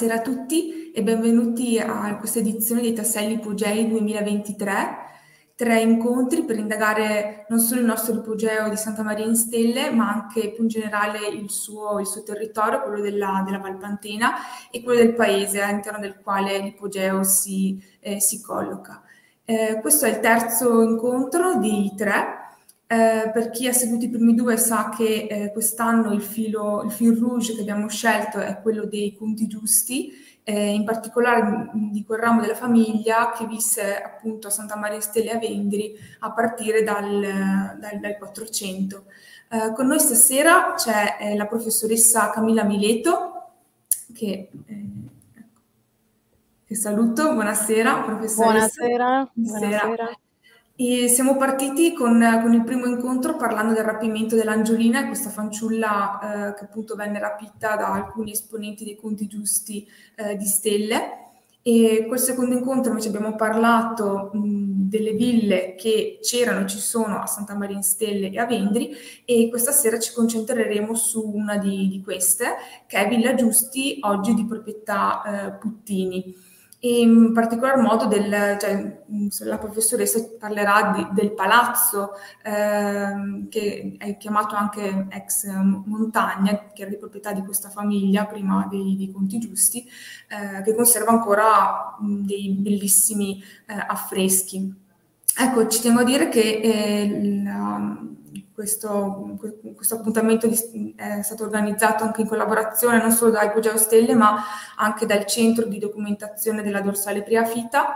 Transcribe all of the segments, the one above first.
Buonasera a tutti e benvenuti a questa edizione dei Tasselli Ipogei 2023, tre incontri per indagare non solo il nostro ipogeo di Santa Maria in Stelle, ma anche più in generale il suo, il suo territorio, quello della, della Valpantina e quello del paese all'interno del quale l'ipogeo si, eh, si colloca. Eh, questo è il terzo incontro di tre eh, per chi ha seguito i primi due sa che eh, quest'anno il, filo, il fil rouge che abbiamo scelto è quello dei conti giusti, eh, in particolare mm, mm, di quel ramo della famiglia che visse appunto a Santa Maria Stelle a Vendri a partire dal, dal, dal 400. Eh, con noi stasera c'è eh, la professoressa Camilla Mileto ecco, che saluto, buonasera professoressa. Buonasera, buonasera. buonasera. E siamo partiti con, con, il primo incontro parlando del rapimento dell'Angiolina, questa fanciulla eh, che appunto venne rapita da alcuni esponenti dei conti giusti eh, di Stelle. E quel secondo incontro invece abbiamo parlato mh, delle ville che c'erano e ci sono a Santa Maria in Stelle e a Vendri e questa sera ci concentreremo su una di, di queste che è Villa Giusti, oggi di proprietà eh, Puttini in particolar modo del, cioè, mm, la professoressa parlerà di, del palazzo eh, che è chiamato anche ex mm, montagna, che era di proprietà di questa famiglia prima dei, dei conti giusti, eh, che conserva ancora mm, dei bellissimi eh, affreschi. Ecco, ci tengo a dire che eh, la, questo, questo, appuntamento eh, è stato organizzato anche in collaborazione non solo da Ipogeo Stelle ma anche dal centro di documentazione della dorsale Priafita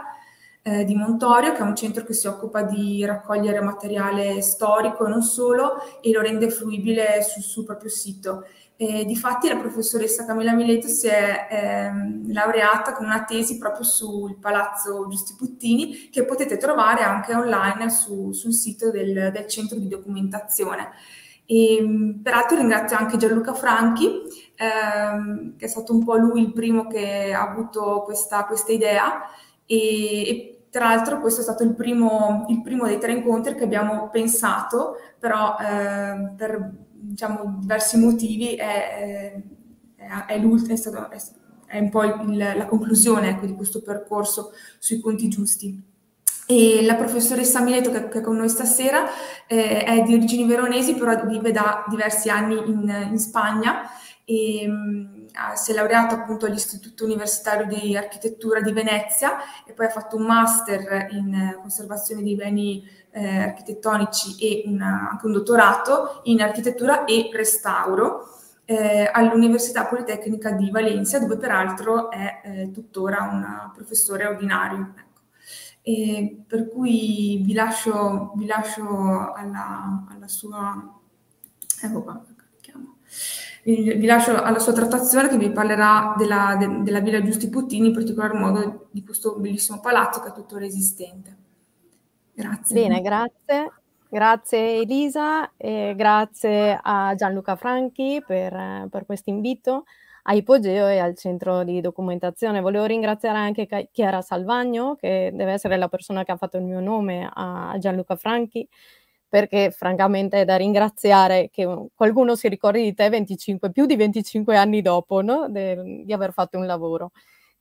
eh, di Montorio che è un centro che si occupa di raccogliere materiale storico e non solo e lo rende fruibile sul, sul proprio sito e difatti la professoressa Camilla Mileto si è ehm, laureata con una tesi proprio sul Palazzo Giusti Puttini che potete trovare anche online su, sul sito del, del, centro di documentazione. E, ehm, peraltro ringrazio anche Gianluca Franchi, ehm, che è stato un po' lui il primo che ha avuto questa, questa idea e, e tra l'altro questo è stato il primo, il primo, dei tre incontri che abbiamo pensato, però eh, per diciamo, diversi motivi è, è, è, è stato, è, un po' il, la conclusione ecco, di questo percorso sui conti giusti. E la professoressa Mileto che, che è con noi stasera eh, è di origini veronesi, però vive da diversi anni in, in Spagna e mh, mm, si è laureata appunto all'Istituto Universitario di Architettura di Venezia e poi ha fatto un master in conservazione dei beni eh, architettonici e una, anche un dottorato in architettura e restauro eh, all'Università Politecnica di Valencia, dove peraltro è eh, tuttora un professore ordinario. Ecco. E per cui vi lascio, vi lascio alla, alla, sua... Eh, ecco qua, vi lascio alla sua trattazione che vi parlerà della, de, della Villa Giusti Puttini, in particolar modo di questo bellissimo palazzo che è tuttora esistente. Grazie. Bene, grazie. Grazie Elisa e grazie a Gianluca Franchi per, per questo invito a Ipogeo e al centro di documentazione. Volevo ringraziare anche Chiara Salvagno, che deve essere la persona che ha fatto il mio nome a Gianluca Franchi, perché francamente è da ringraziare che qualcuno si ricordi di te 25, più di 25 anni dopo no? De, di aver fatto un lavoro.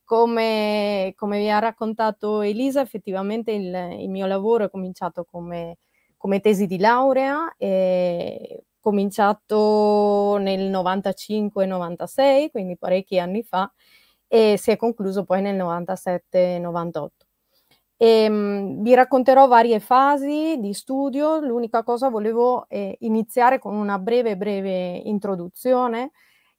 Come, come, vi ha raccontato Elisa, effettivamente il, il mio lavoro è cominciato come, come tesi di laurea, è eh, cominciato nel 95-96, quindi parecchi anni fa, e si è concluso poi nel 97-98. E, mh, vi racconterò varie fasi di studio, l'unica cosa volevo eh, iniziare con una breve breve introduzione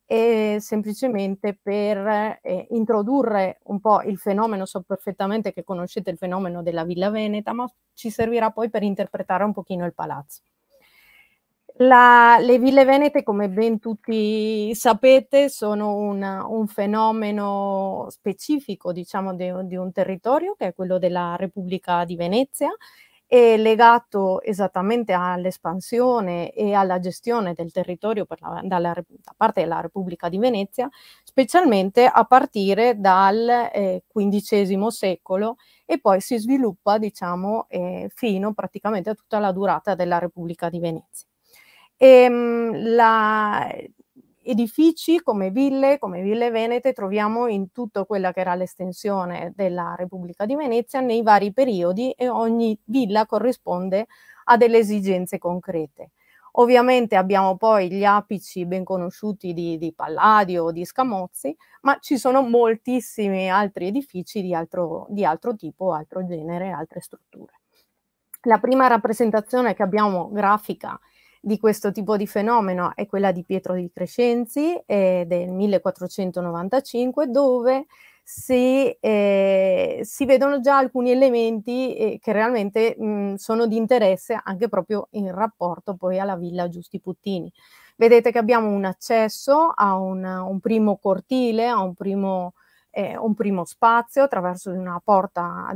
e semplicemente per eh, introdurre un po' il fenomeno, so perfettamente che conoscete il fenomeno della Villa Veneta, ma ci servirà poi per interpretare un pochino il palazzo. La, le ville venete, come ben tutti sapete, sono una, un fenomeno specifico, diciamo, di, di, un territorio che è quello della Repubblica di Venezia è legato esattamente all'espansione e alla gestione del territorio per la, dalla, da parte della Repubblica di Venezia, specialmente a partire dal eh, secolo e poi si sviluppa diciamo, eh, fino praticamente a tutta la durata della Repubblica di Venezia. E, ehm, la, edifici come ville, come ville venete, troviamo in tutta quella che era l'estensione della Repubblica di Venezia nei vari periodi e ogni villa corrisponde a delle esigenze concrete. Ovviamente abbiamo poi gli apici ben conosciuti di, di Palladio di Scamozzi, ma ci sono moltissimi altri edifici di altro, di altro tipo, altro genere, altre strutture. La prima rappresentazione che abbiamo grafica di questo tipo di fenomeno è quella di Pietro di Crescenzi eh, del 1495, dove si, eh, si, vedono già alcuni elementi eh, che realmente mh, mm, sono di interesse anche proprio in rapporto poi alla villa Giusti Puttini. Vedete che abbiamo un accesso a una, un, primo cortile, a un primo, eh, un primo spazio attraverso una porta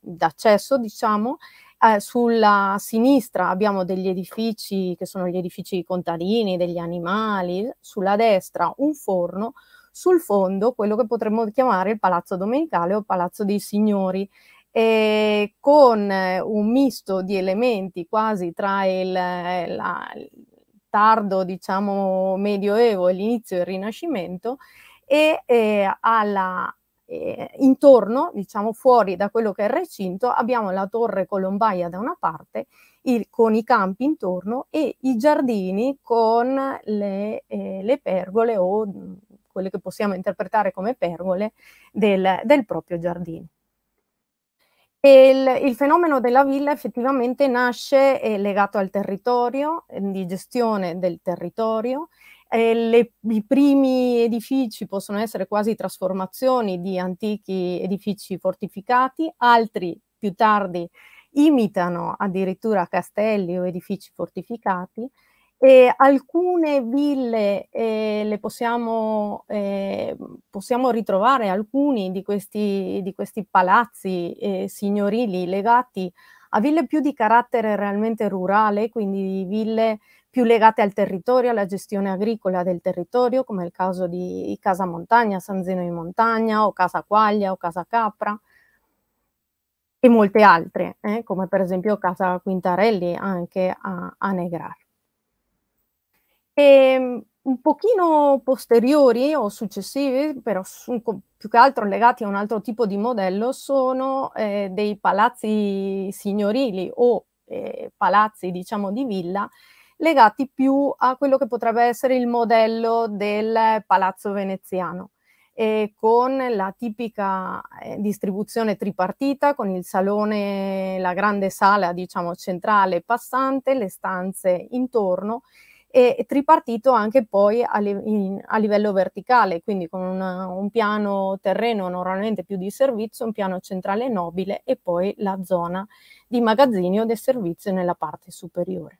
d'accesso, diciamo, eh, sulla sinistra abbiamo degli edifici che sono gli edifici contadini, degli animali, sulla destra un forno, sul fondo quello che potremmo chiamare il palazzo domenicale o palazzo dei signori. Eh, con un misto di elementi quasi tra il, eh, la, tardo, diciamo, medioevo e l'inizio del Rinascimento e eh, alla, eh, intorno, diciamo fuori da quello che è il recinto, abbiamo la torre colombaia da una parte, il, con i campi intorno e i giardini con le, eh, le pergole o mm, quelle che possiamo interpretare come pergole del, del proprio giardino. Il, il, fenomeno della villa effettivamente nasce eh, legato al territorio, eh, di gestione del territorio eh, le, i primi edifici possono essere quasi trasformazioni di antichi edifici fortificati, altri più tardi imitano addirittura castelli o edifici fortificati e alcune ville eh, le possiamo, eh, possiamo, ritrovare, alcuni di questi, di questi palazzi eh, signorili legati a ville più di carattere realmente rurale, quindi ville più legate al territorio, alla gestione agricola del territorio, come il caso di Casa Montagna, San Zeno in Montagna o Casa Quaglia o Casa Capra e molte altre, eh, come per esempio Casa Quintarelli anche a, a Negrar. E, ehm, un pochino posteriori o successivi, però su, più che altro legati a un altro tipo di modello, sono eh, dei palazzi signorili o eh, palazzi diciamo di villa legati più a quello che potrebbe essere il modello del palazzo veneziano. con la tipica eh, distribuzione tripartita, con il salone, la grande sala diciamo centrale passante, le stanze intorno e tripartito anche poi a, livello verticale, quindi con una, un piano terreno normalmente più di servizio, un piano centrale nobile e poi la zona di magazzini o di servizio nella parte superiore.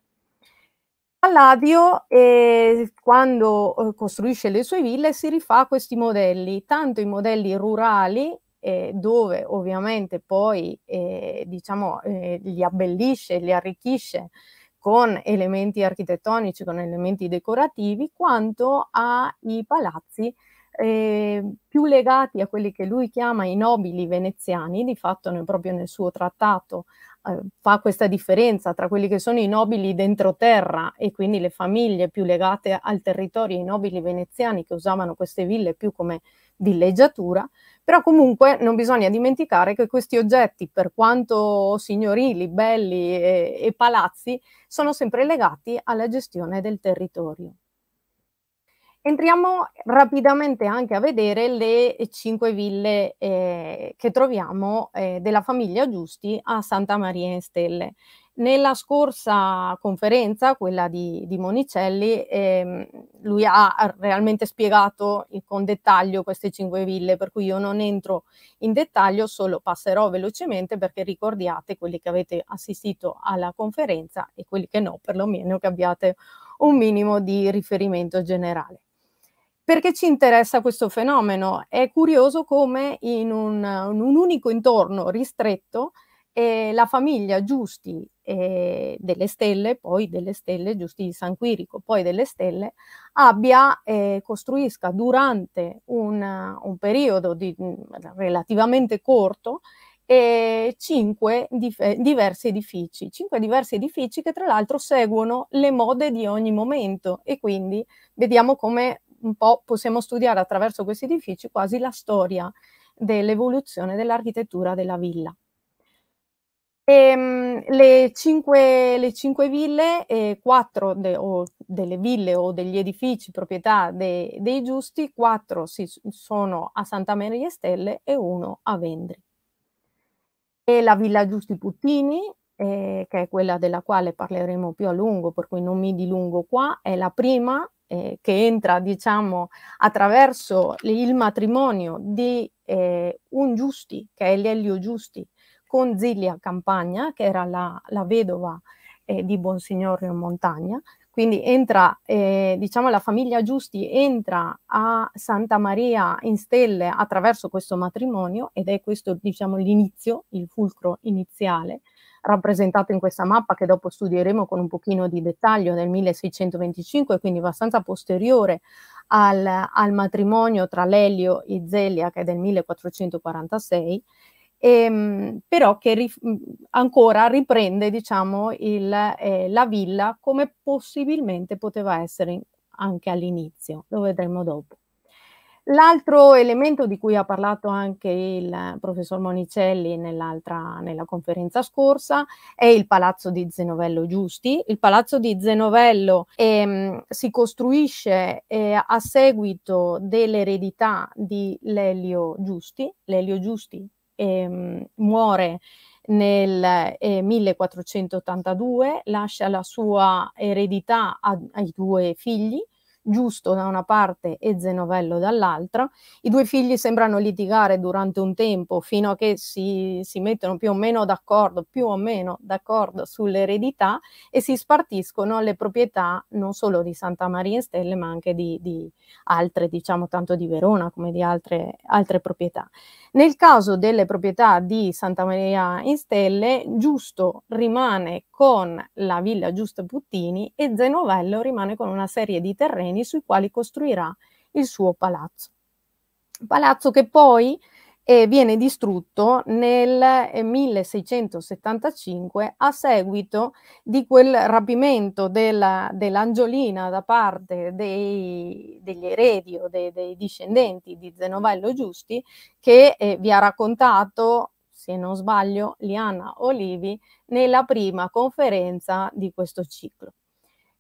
Palladio eh, quando eh, costruisce le sue ville si rifà a questi modelli, tanto i modelli rurali eh, dove ovviamente poi eh, diciamo, eh, li abbellisce, li arricchisce con elementi architettonici, con elementi decorativi, quanto ai palazzi eh, più legati a quelli che lui chiama i nobili veneziani, di fatto proprio nel suo trattato eh, fa questa differenza tra quelli che sono i nobili d'entroterra e quindi le famiglie più legate al territorio, i nobili veneziani che usavano queste ville più come villeggiatura, però comunque non bisogna dimenticare che questi oggetti, per quanto signorili, belli e, e palazzi, sono sempre legati alla gestione del territorio. Entriamo rapidamente anche a vedere le cinque ville eh, che troviamo eh, della famiglia Giusti a Santa Maria in Stelle. Nella scorsa conferenza, quella di, di Monicelli, ehm, lui ha realmente spiegato con dettaglio queste cinque ville, per cui io non entro in dettaglio, solo passerò velocemente perché ricordiate quelli che avete assistito alla conferenza e quelli che no, perlomeno che abbiate un minimo di riferimento generale. Perché ci interessa questo fenomeno? È curioso come in un, in un unico intorno ristretto eh, la famiglia Giusti eh, delle stelle, poi delle stelle, Giusti di San Quirico, poi delle stelle, abbia, eh, costruisca durante un, un periodo di, mm, relativamente corto eh, cinque dif- diversi edifici, cinque diversi edifici che tra l'altro seguono le mode di ogni momento e quindi vediamo come un po' possiamo studiare attraverso questi edifici quasi la storia dell'evoluzione dell'architettura della villa. E, ehm, le, cinque, le, cinque, ville, eh, quattro de, delle ville o degli edifici proprietà de, dei giusti, quattro si, sono a Santa Maria Stelle e uno a Vendri. E la Villa Giusti Puttini, eh, che è quella della quale parleremo più a lungo, per cui non mi dilungo qua, è la prima eh, che entra diciamo, attraverso il matrimonio di eh, un Giusti, che è Lelio Giusti, con Zilia Campagna, che era la, la vedova eh, di Bonsignorio Montagna. Quindi entra, eh, diciamo, la famiglia Giusti entra a Santa Maria in Stelle attraverso questo matrimonio ed è questo, diciamo, l'inizio, il fulcro iniziale rappresentato in questa mappa che dopo studieremo con un pochino di dettaglio nel 1625, quindi abbastanza posteriore al, al matrimonio tra Lelio e Zelia che è del 1446, E, ehm, però che ri, ancora riprende diciamo, il, eh, la villa come possibilmente poteva essere anche all'inizio, lo vedremo dopo. L'altro elemento di cui ha parlato anche il eh, professor Monicelli nella conferenza scorsa è il palazzo di Zenovello Giusti. Il palazzo di Zenovello ehm, si costruisce eh, a seguito dell'eredità di Lelio Giusti. Lelio Giusti ehm, muore nel eh, 1482, lascia la sua eredità a, ai due figli Giusto da una parte e Zenovello dall'altra. I due figli sembrano litigare durante un tempo fino a che si, si mettono più o meno d'accordo, più o meno d'accordo sull'eredità e si spartiscono le proprietà non solo di Santa Maria in Stelle ma anche di, di altre, diciamo tanto di Verona come di altre, altre proprietà. Nel caso delle proprietà di Santa Maria in Stelle, Giusto rimane con la villa Giusto Puttini e Zenovello rimane con una serie di terreni terreni sui quali costruirà il suo palazzo. Palazzo che poi eh, viene distrutto nel 1675 eh, a seguito di quel rapimento della, dell'Angiolina da parte dei, degli eredi o dei, dei, discendenti di Zenovello Giusti che eh, vi ha raccontato, se non sbaglio, Liana Olivi nella prima conferenza di questo ciclo.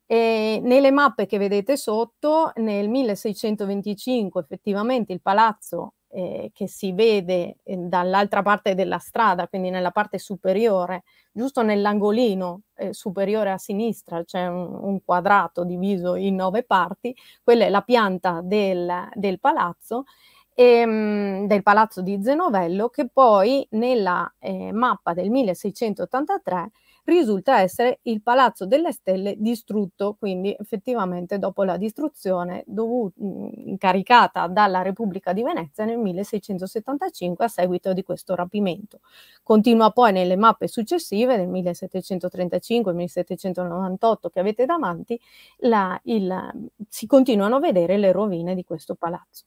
E nelle mappe che vedete sotto, nel 1625 effettivamente il palazzo eh, che si vede eh, dall'altra parte della strada, quindi nella parte superiore, giusto nell'angolino eh, superiore a sinistra c'è un, un, quadrato diviso in nove parti, quella è la pianta del, del palazzo. E, ehm, del palazzo di Zenovello che poi nella eh, mappa del 1683 risulta essere il Palazzo delle Stelle distrutto, quindi effettivamente dopo la distruzione dovuta, mm, incaricata dalla Repubblica di Venezia nel 1675 a seguito di questo rapimento. Continua poi nelle mappe successive del 1735-1798 che avete davanti, la, il, si continuano a vedere le rovine di questo palazzo.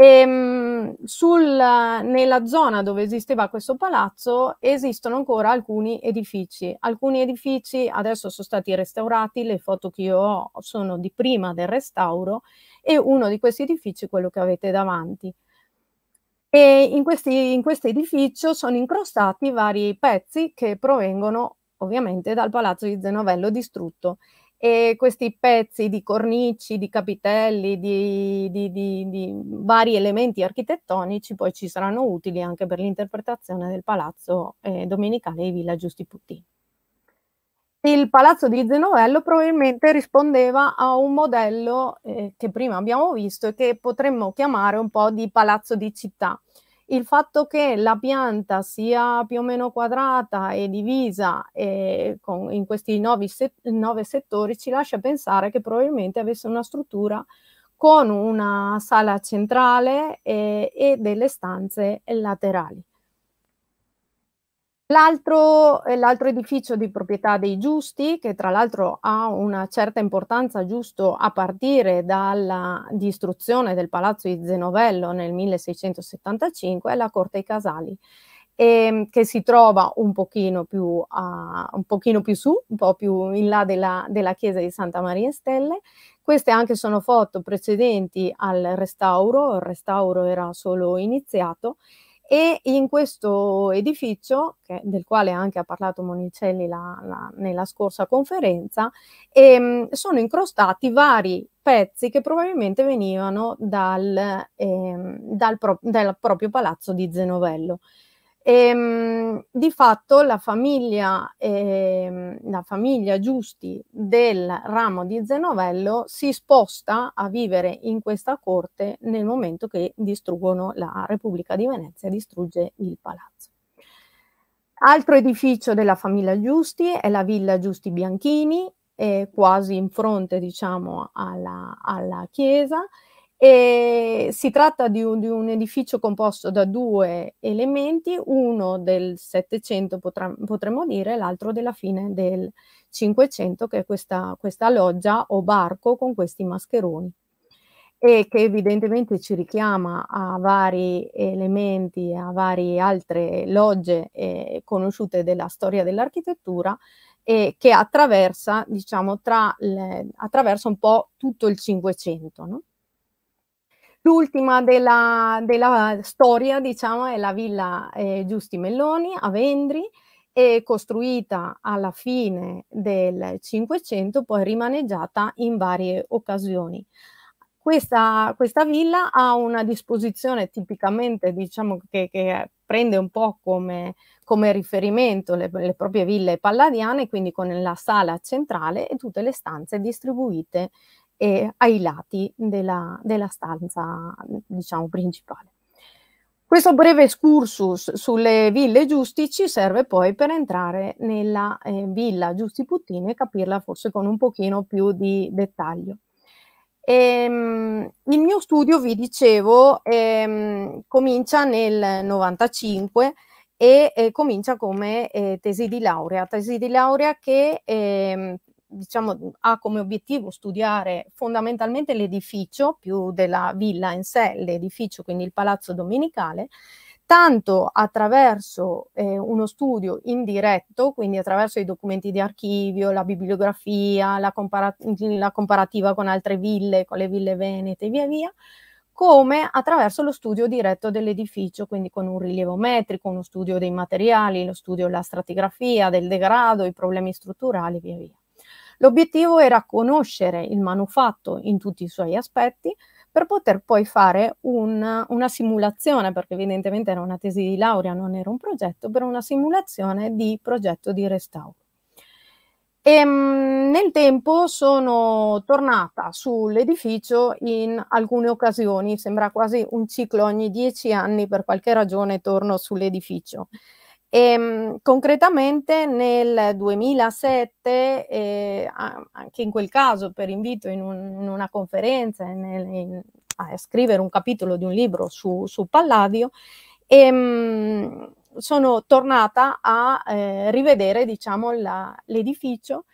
E, ehm, sul, nella zona dove esisteva questo palazzo esistono ancora alcuni edifici. Alcuni edifici adesso sono stati restaurati, le foto che io ho sono di prima del restauro e uno di questi edifici è quello che avete davanti. E in, questi, in questo edificio sono incrostati vari pezzi che provengono ovviamente dal palazzo di Zenovello distrutto e questi pezzi di cornici, di capitelli, di, di, di, di, vari elementi architettonici poi ci saranno utili anche per l'interpretazione del palazzo eh, domenicale di Villa Giusti Puttini. Il palazzo di Zenovello probabilmente rispondeva a un modello eh, che prima abbiamo visto e che potremmo chiamare un po' di palazzo di città il fatto che la pianta sia più o meno quadrata e divisa eh, con, in questi nove, set, nove settori ci lascia pensare che probabilmente avesse una struttura con una sala centrale eh, e delle stanze laterali. L'altro, eh, l'altro, edificio di proprietà dei Giusti, che tra l'altro ha una certa importanza giusto a partire dalla distruzione del palazzo di Zenovello nel 1675, è la Corte dei Casali, ehm, che si trova un pochino, più, uh, un pochino, più, su, un po' più in là della, della chiesa di Santa Maria in Stelle. Queste anche sono foto precedenti al restauro, il restauro era solo iniziato e in questo edificio, che, del quale anche ha parlato Monicelli la, la, nella scorsa conferenza, ehm, sono incrostati vari pezzi che probabilmente venivano dal, ehm, dal, pro, dal proprio palazzo di Zenovello. E, ehm, di fatto la famiglia, eh, la famiglia Giusti del ramo di Zenovello si sposta a vivere in questa corte nel momento che distruggono la Repubblica di Venezia, distrugge il palazzo. Altro edificio della famiglia Giusti è la villa Giusti Bianchini, eh, quasi in fronte diciamo alla, alla chiesa e si tratta di un, di un, edificio composto da due elementi, uno del Settecento potremmo dire, l'altro della fine del Cinquecento, che è questa, questa, loggia o barco con questi mascheroni e che evidentemente ci richiama a vari elementi, a varie altre logge eh, conosciute della storia dell'architettura, E che attraversa, diciamo, tra le, attraversa un po' tutto il Cinquecento. L'ultima della, della, storia, diciamo, è la villa eh, Giusti Melloni a Vendri, costruita alla fine del Cinquecento, poi rimaneggiata in varie occasioni. Questa, questa, villa ha una disposizione tipicamente, diciamo, che, che prende un po' come, come riferimento le, le, proprie ville palladiane, quindi con la sala centrale e tutte le stanze distribuite e ai lati della, della stanza, diciamo, principale. Questo breve excursus sulle ville Giusti ci serve poi per entrare nella eh, villa Giusti Puttini e capirla forse con un pochino più di dettaglio. Ehm, il mio studio, vi dicevo, ehm, comincia nel 95 e eh, comincia come eh, tesi di laurea, tesi di laurea che ehm, diciamo, ha come obiettivo studiare fondamentalmente l'edificio, più della villa in sé, l'edificio, quindi il palazzo domenicale, tanto attraverso eh, uno studio indiretto, quindi attraverso i documenti di archivio, la bibliografia, la, compara la, comparativa con altre ville, con le ville venete e via via, come attraverso lo studio diretto dell'edificio, quindi con un rilievo metrico, uno studio dei materiali, lo studio della stratigrafia, del degrado, i problemi strutturali e via via. L'obiettivo era conoscere il manufatto in tutti i suoi aspetti per poter poi fare un, una simulazione, perché evidentemente era una tesi di laurea, non era un progetto, per una simulazione di progetto di restauro. E, ehm, nel tempo sono tornata sull'edificio in alcune occasioni, sembra quasi un ciclo ogni dieci anni, per qualche ragione torno sull'edificio. E, ehm, concretamente nel 2007, eh, anche in quel caso per invito in, un, in una conferenza nel, in, a scrivere un capitolo di un libro su, su Palladio, ehm, sono tornata a eh, rivedere diciamo, l'edificio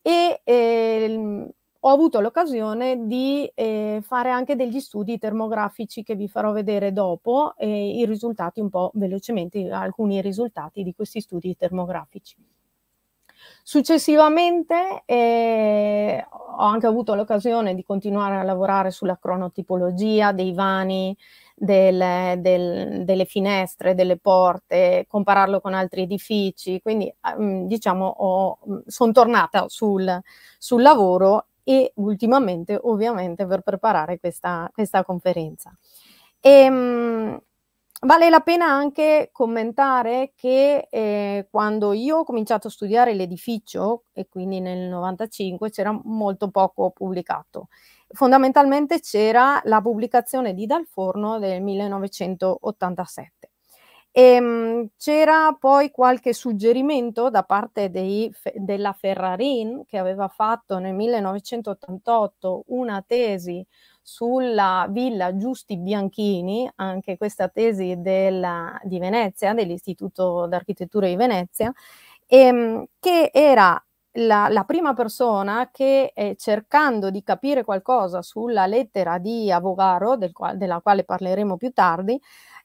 e eh, ho avuto l'occasione di eh, fare anche degli studi termografici che vi farò vedere dopo e i risultati un po' velocemente, alcuni risultati di questi studi termografici. Successivamente eh, ho anche avuto l'occasione di continuare a lavorare sulla cronotipologia dei vani, del, del, delle finestre, delle porte, compararlo con altri edifici, quindi ehm, diciamo sono tornata sul, sul lavoro e ultimamente ovviamente per preparare questa, questa conferenza. E, ehm, vale la pena anche commentare che eh, quando io ho cominciato a studiare l'edificio, e quindi nel 95, c'era molto poco pubblicato. Fondamentalmente c'era la pubblicazione di Dal Forno del 1987 e, ehm, c'era poi qualche suggerimento da parte dei, della Ferrarin che aveva fatto nel 1988 una tesi sulla villa Giusti Bianchini, anche questa tesi della, di Venezia, dell'Istituto d'Architettura di Venezia, ehm, che era la, la, prima persona che eh, cercando di capire qualcosa sulla lettera di Avogaro, del qual, della quale parleremo più tardi,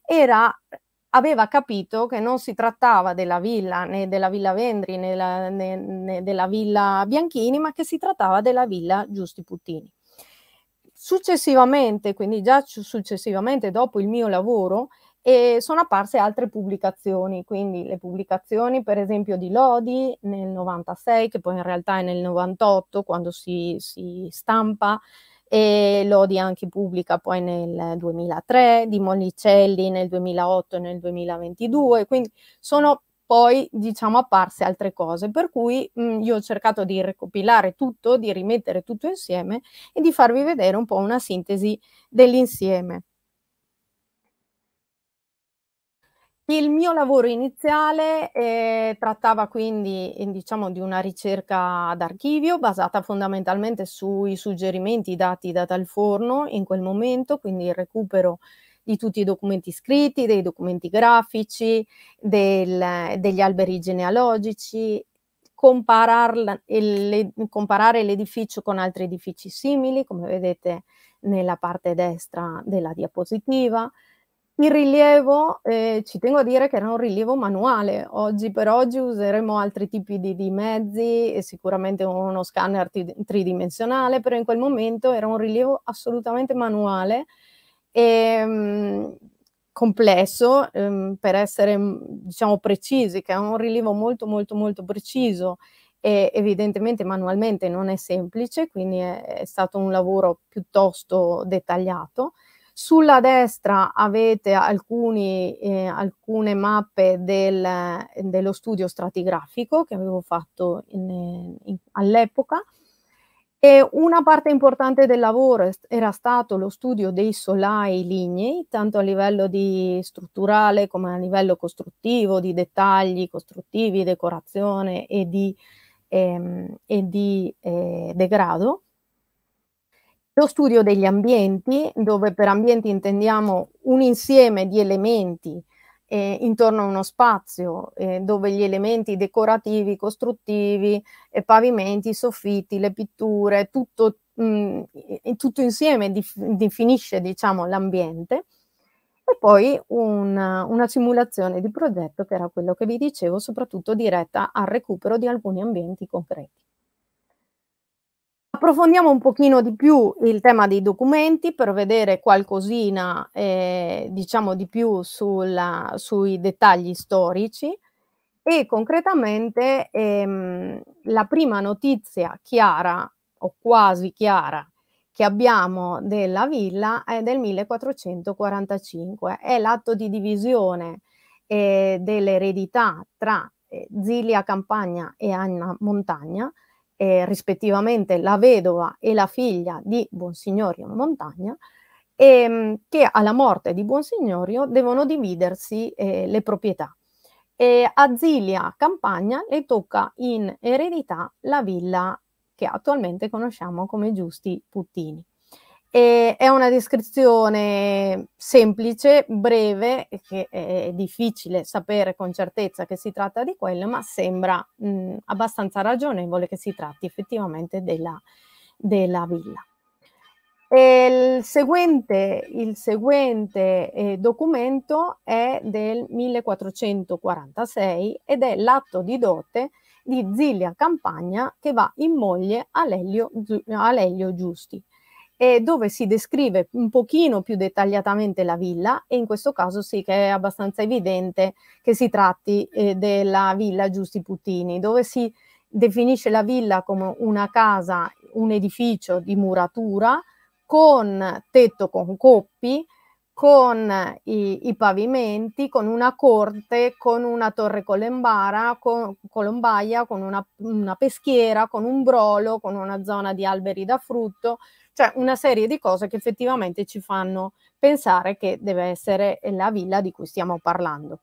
era aveva capito che non si trattava della villa né della villa Vendri né, la, né, né della villa Bianchini, ma che si trattava della villa Giusti Puttini. Successivamente, quindi già successivamente dopo il mio lavoro, eh, sono apparse altre pubblicazioni, quindi le pubblicazioni per esempio di Lodi nel 96, che poi in realtà è nel 98 quando si, si stampa, e Lodi anche pubblica poi nel 2003, di Mollicelli nel 2008 e nel 2022, quindi sono poi diciamo apparse altre cose, per cui mh, io ho cercato di recopilare tutto, di rimettere tutto insieme e di farvi vedere un po' una sintesi dell'insieme. Il mio lavoro iniziale eh, trattava quindi eh, diciamo, di una ricerca d'archivio basata fondamentalmente sui suggerimenti dati da tal forno in quel momento, quindi il recupero di tutti i documenti scritti, dei documenti grafici, del, degli alberi genealogici, il, comparare l'edificio con altri edifici simili, come vedete nella parte destra della diapositiva, il rilievo, eh, ci tengo a dire che era un rilievo manuale, oggi per oggi useremo altri tipi di, di mezzi e sicuramente uno scanner tridimensionale, però in quel momento era un rilievo assolutamente manuale e ehm, mh, complesso, mh, ehm, per essere mm, diciamo precisi, che è un rilievo molto molto molto preciso e evidentemente manualmente non è semplice, quindi è, è stato un lavoro piuttosto dettagliato sulla destra avete alcuni, eh, alcune mappe del, dello studio stratigrafico che avevo fatto all'epoca e una parte importante del lavoro era stato lo studio dei solai lignei, tanto a livello strutturale come a livello costruttivo, di dettagli costruttivi, decorazione e di, ehm, e di eh, degrado lo studio degli ambienti, dove per ambienti intendiamo un insieme di elementi eh, intorno a uno spazio, eh, dove gli elementi decorativi, costruttivi, eh, pavimenti, soffitti, le pitture, tutto, mh, mm, tutto insieme dif- definisce diciamo, l'ambiente. E poi una, una simulazione di progetto, che era quello che vi dicevo, soprattutto diretta al recupero di alcuni ambienti concreti approfondiamo un pochino di più il tema dei documenti per vedere qualcosina, eh, diciamo, di più sulla, sui dettagli storici e concretamente ehm, la prima notizia chiara o quasi chiara che abbiamo della villa è del 1445, è l'atto di divisione eh, dell'eredità tra eh, Zilia Campagna e Anna Montagna, eh, rispettivamente la vedova e la figlia di Buonsignorio Montagna, ehm, che alla morte di Buonsignorio devono dividersi eh, le proprietà. E a Zilia Campagna le tocca in eredità la villa che attualmente conosciamo come Giusti Puttini. E è una descrizione semplice, breve, che è difficile sapere con certezza che si tratta di quello, ma sembra mh, mm, abbastanza ragionevole che si tratti effettivamente della, della villa. Il seguente, il seguente eh, documento è del 1446 ed è l'atto di dote di Zilia Campagna che va in moglie a Lelio Giusti eh, dove si descrive un pochino più dettagliatamente la villa e in questo caso sì che è abbastanza evidente che si tratti eh, della villa Giusti Puttini, dove si definisce la villa come una casa, un edificio di muratura con tetto con coppi, con i, i, pavimenti, con una corte, con una torre colombara, con, colombaia, con una, una peschiera, con un brolo, con una zona di alberi da frutto, cioè una serie di cose che effettivamente ci fanno pensare che deve essere la villa di cui stiamo parlando.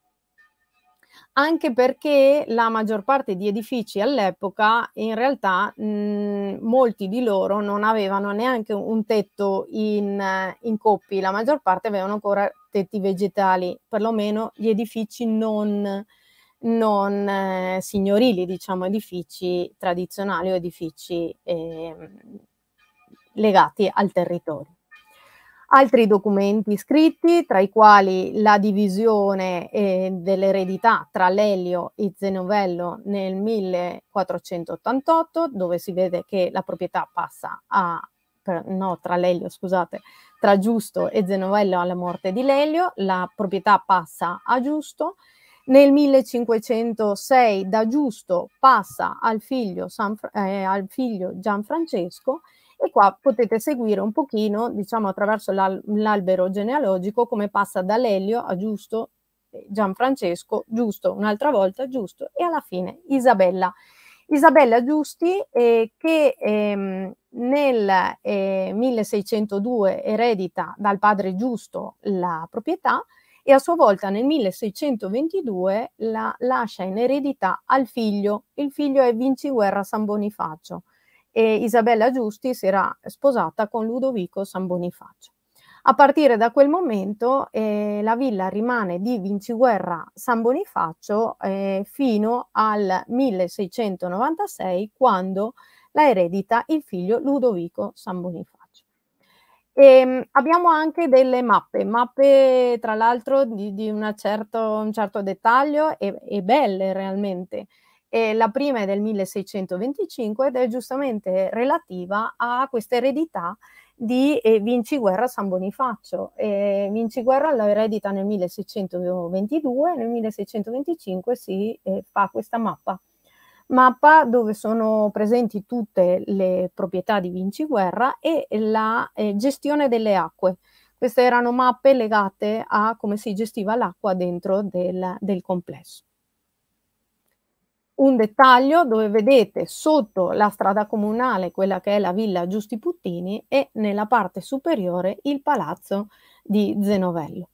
Anche perché la maggior parte di edifici all'epoca, in realtà, mh, molti di loro non avevano neanche un tetto in, in coppi, la maggior parte avevano ancora tetti vegetali, perlomeno gli edifici non, non eh, signorili, diciamo, edifici tradizionali o edifici eh, legati al territorio. Altri documenti scritti, tra i quali la divisione eh, dell'eredità tra Lelio e Zenovello nel 1488, dove si vede che la proprietà passa a, per, no, tra Lelio, scusate, tra Giusto e Zenovello alla morte di Lelio, la proprietà passa a Giusto. Nel 1506 da Giusto passa al figlio, San, eh, al figlio Gianfrancesco e qua potete seguire un pochino, diciamo attraverso l'albero genealogico, come passa dall'Elio a Giusto, eh, Gianfrancesco, Giusto un'altra volta, Giusto e alla fine Isabella. Isabella Giusti eh, che ehm, nel eh, 1602 eredita dal padre Giusto la proprietà e a sua volta nel 1622 la lascia in eredità al figlio. Il figlio è Vinci Guerra San Bonifacio e Isabella Giusti si era sposata con Ludovico San Bonifacio. A partire da quel momento eh, la villa rimane di Vinciguerra San Bonifacio eh, fino al 1696 quando la eredita il figlio Ludovico San Bonifacio. E, ehm, abbiamo anche delle mappe, mappe tra l'altro di, di certo, un certo dettaglio e, e belle realmente. E la prima è del 1625 ed è giustamente relativa a questa eredità di eh, Guerra San Bonifacio. Eh, Guerra la eredita nel 1622 e nel 1625 si eh, fa questa mappa. Mappa dove sono presenti tutte le proprietà di Vinci Guerra e la eh, gestione delle acque. Queste erano mappe legate a come si gestiva l'acqua dentro del, del complesso un dettaglio dove vedete sotto la strada comunale quella che è la villa Giusti Puttini e nella parte superiore il palazzo di Zenovello.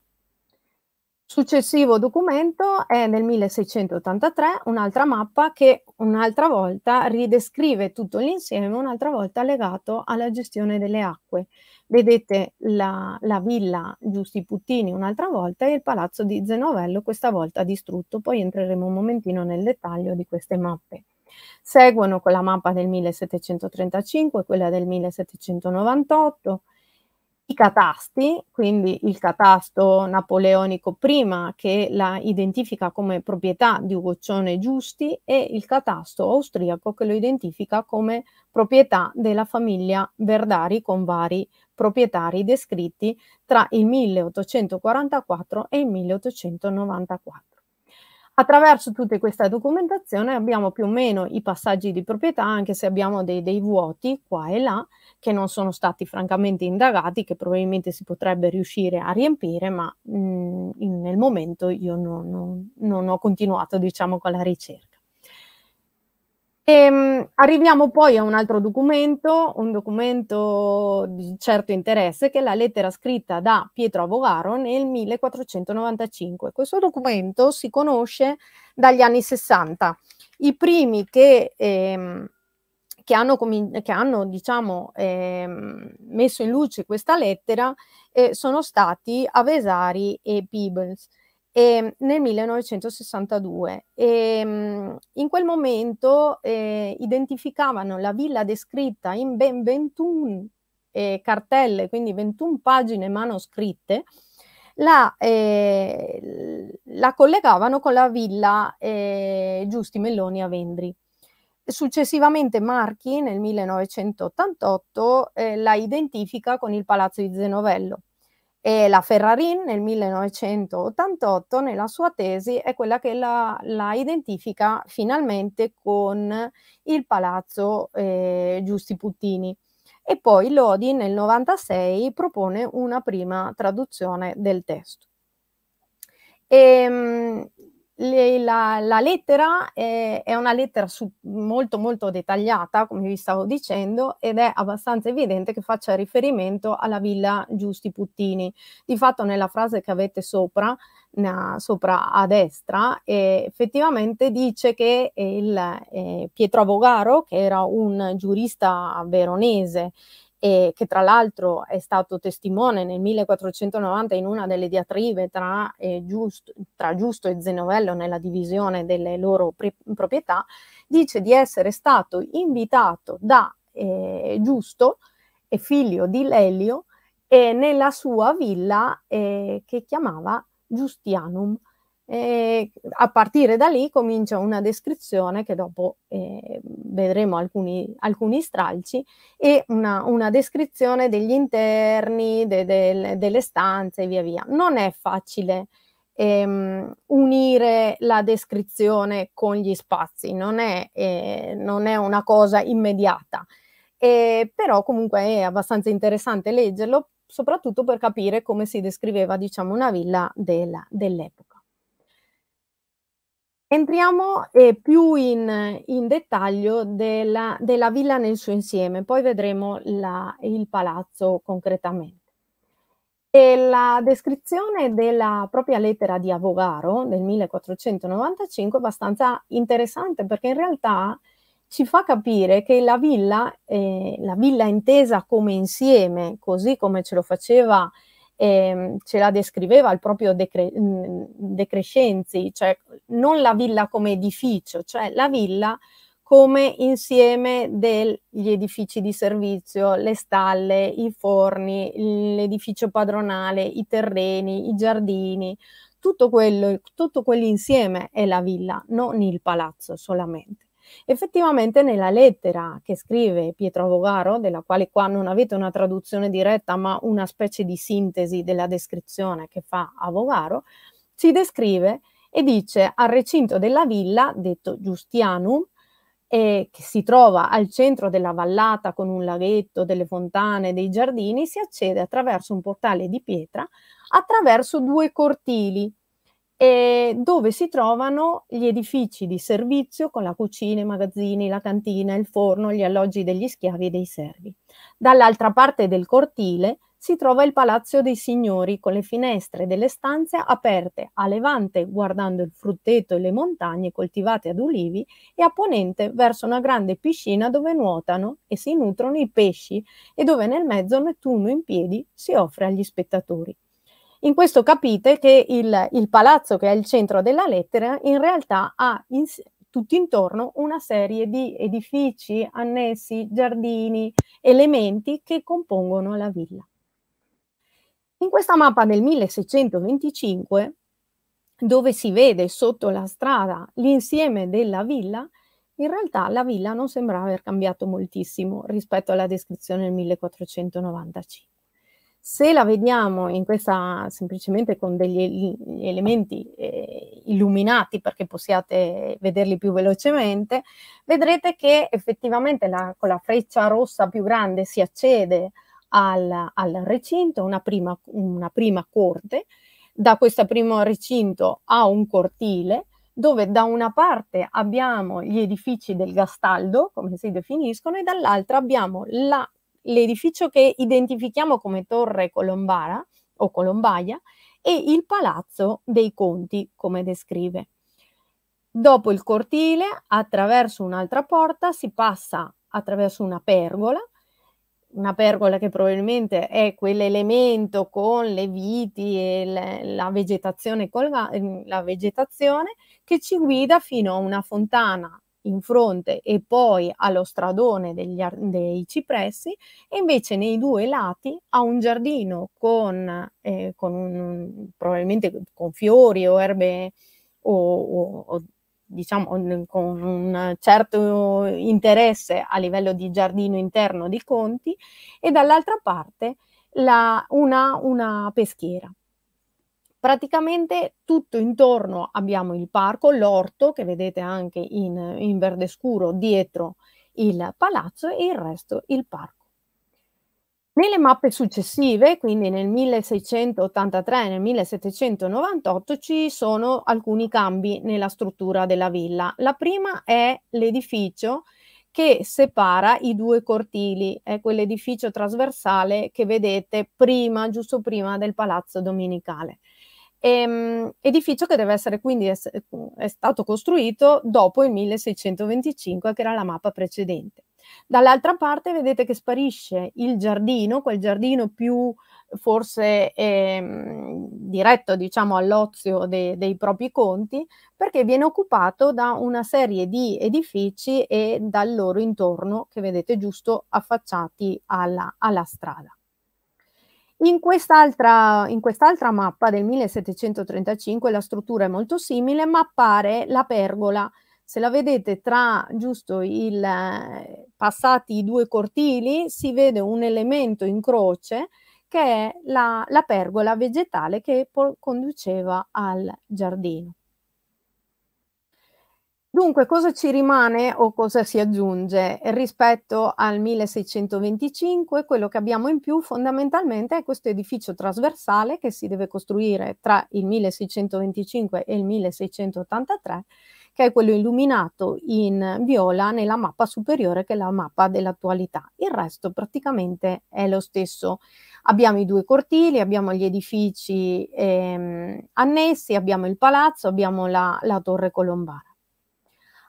Successivo documento è nel 1683 un'altra mappa che un'altra volta ridescrive tutto l'insieme, un'altra volta legato alla gestione delle acque. Vedete la, la villa Giusti Puttini un'altra volta e il palazzo di Zenovello questa volta distrutto, poi entreremo un momentino nel dettaglio di queste mappe. Seguono con la mappa del 1735, quella del 1798, i catasti, quindi il catasto napoleonico prima che la identifica come proprietà di Ugoccione Giusti e il catasto austriaco che lo identifica come proprietà della famiglia Verdari con vari proprietari descritti tra il 1844 e il 1894. Attraverso tutta questa documentazione abbiamo più o meno i passaggi di proprietà, anche se abbiamo dei, dei vuoti qua e là, che non sono stati francamente indagati, che probabilmente si potrebbe riuscire a riempire, ma mh, mm, in, nel momento io non, non, non ho continuato diciamo, con la ricerca. E, ehm, arriviamo poi a un altro documento, un documento di certo interesse, che è la lettera scritta da Pietro Avogaro nel 1495. Questo documento si conosce dagli anni 60. I primi che, ehm, che hanno, che hanno diciamo, ehm, messo in luce questa lettera eh, sono stati Avesari e Peebles eh, nel 1962. E, ehm, in quel momento eh, identificavano la villa descritta in ben 21 eh, cartelle, quindi 21 pagine manoscritte, la, eh, la collegavano con la villa eh, Giusti Melloni a Vendri. Successivamente Marchi nel 1988 eh, la identifica con il Palazzo di Zenovello e la Ferrarin nel 1988 nella sua tesi è quella che la, la identifica finalmente con il palazzo eh, Giusti Puttini. E poi Lodi nel 1996 propone una prima traduzione del testo. E, ehm, le, la, la, lettera è, è una lettera su, molto molto dettagliata, come vi stavo dicendo, ed è abbastanza evidente che faccia riferimento alla villa Giusti Puttini. Di fatto nella frase che avete sopra, na, sopra a destra, eh, effettivamente dice che il, eh, Pietro Avogaro, che era un giurista veronese eh, che tra l'altro è stato testimone nel 1490 in una delle diatribe tra, eh, Giusto, tra Giusto e Zenovello nella divisione delle loro proprietà, dice di essere stato invitato da eh, Giusto, figlio di Lelio, nella sua villa eh, che chiamava Giustianum e a partire da lì comincia una descrizione che dopo eh, vedremo alcuni, alcuni, stralci e una, una descrizione degli interni, de, de, delle stanze e via via. Non è facile ehm, unire la descrizione con gli spazi, non è, eh, non è una cosa immediata, eh, però comunque è abbastanza interessante leggerlo, soprattutto per capire come si descriveva diciamo, una villa della, dell'epoca. Entriamo eh, più in, in dettaglio della, della, villa nel suo insieme, poi vedremo la, il palazzo concretamente. E la descrizione della propria lettera di Avogaro del 1495 è abbastanza interessante perché in realtà ci fa capire che la villa, eh, la villa intesa come insieme, così come ce lo faceva eh, ce la descriveva il proprio decre- Decrescenzi, cioè non la villa come edificio, cioè la villa come insieme degli edifici di servizio, le stalle, i forni, l'edificio padronale, i terreni, i giardini, tutto, quello, tutto quell'insieme è la villa, non il palazzo solamente. Effettivamente nella lettera che scrive Pietro Avogaro, della quale qua non avete una traduzione diretta ma una specie di sintesi della descrizione che fa Avogaro, ci descrive e dice al recinto della villa, detto Giustianum, eh, che si trova al centro della vallata con un laghetto, delle fontane, dei giardini, si accede attraverso un portale di pietra, attraverso due cortili eh, dove si trovano gli edifici di servizio con la cucina, i magazzini, la cantina, il forno, gli alloggi degli schiavi e dei servi. Dall'altra parte del cortile si trova il palazzo dei signori con le finestre delle stanze aperte a levante guardando il frutteto e le montagne coltivate ad ulivi e a ponente verso una grande piscina dove nuotano e si nutrono i pesci e dove nel mezzo Nettuno in piedi si offre agli spettatori. In questo capite che il, il palazzo che è il centro della lettera in realtà ha in, tutto intorno una serie di edifici annessi, giardini, elementi che compongono la villa. In questa mappa del 1625, dove si vede sotto la strada l'insieme della villa, in realtà la villa non sembra aver cambiato moltissimo rispetto alla descrizione del 1495. Se la vediamo in questa semplicemente con degli elementi eh, illuminati perché possiate vederli più velocemente, vedrete che effettivamente la, con la freccia rossa più grande si accede al, al recinto, una prima, una prima corte, da questo primo recinto a un cortile dove da una parte abbiamo gli edifici del Gastaldo, come si definiscono, e dall'altra abbiamo la l'edificio che identifichiamo come Torre Colombara o Colombaia e il Palazzo dei Conti, come descrive. Dopo il cortile, attraverso un'altra porta, si passa attraverso una pergola, una pergola che probabilmente è quell'elemento con le viti e la vegetazione, la vegetazione che ci guida fino a una fontana in fronte e poi allo stradone degli, dei cipressi e invece nei due lati ha un giardino con, eh, con un, probabilmente con fiori o erbe o, o, o diciamo con un certo interesse a livello di giardino interno di Conti e dall'altra parte la, una, una peschiera. Praticamente tutto intorno abbiamo il parco, l'orto che vedete anche in, in verde scuro dietro il palazzo e il resto il parco. Nelle mappe successive, quindi nel 1683 e nel 1798, ci sono alcuni cambi nella struttura della villa. La prima è l'edificio che separa i due cortili, è quell'edificio trasversale che vedete prima, giusto prima del palazzo dominicale. Ehm, edificio che deve essere quindi es è stato costruito dopo il 1625, che era la mappa precedente. Dall'altra parte vedete che sparisce il giardino, quel giardino più forse ehm, diretto diciamo, all'ozio de dei propri conti, perché viene occupato da una serie di edifici e dal loro intorno che vedete giusto affacciati alla, alla strada. In quest'altra, in quest'altra mappa del 1735 la struttura è molto simile, ma appare la pergola. Se la vedete tra giusto il, eh, passati i due cortili, si vede un elemento in croce che è la, la pergola vegetale che conduceva al giardino. Dunque, cosa ci rimane o cosa si aggiunge rispetto al 1625? Quello che abbiamo in più fondamentalmente è questo edificio trasversale che si deve costruire tra il 1625 e il 1683, che è quello illuminato in viola nella mappa superiore che è la mappa dell'attualità. Il resto praticamente è lo stesso. Abbiamo i due cortili, abbiamo gli edifici ehm, annessi, abbiamo il palazzo, abbiamo la, la torre colombara.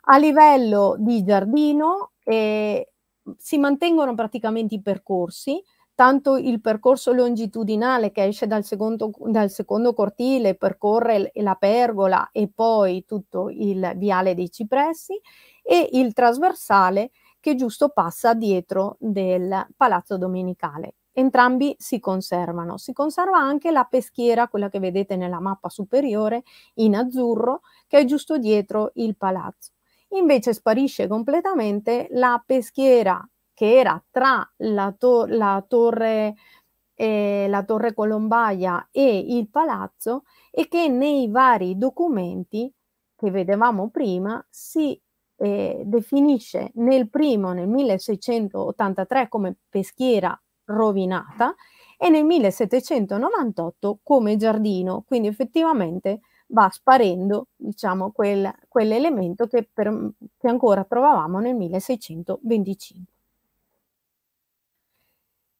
A livello di giardino eh, si mantengono praticamente i percorsi, tanto il percorso longitudinale che esce dal secondo, dal secondo cortile, percorre la pergola e poi tutto il viale dei cipressi e il trasversale che giusto passa dietro del palazzo domenicale. Entrambi si conservano. Si conserva anche la peschiera, quella che vedete nella mappa superiore in azzurro, che è giusto dietro il palazzo invece sparisce completamente la peschiera che era tra la, to- la torre eh, la torre Colombaia e il palazzo e che nei vari documenti che vedevamo prima si eh, definisce nel primo nel 1683 come peschiera rovinata e nel 1798 come giardino, quindi effettivamente va sparendo diciamo, quel, quell'elemento che, per, che ancora trovavamo nel 1625.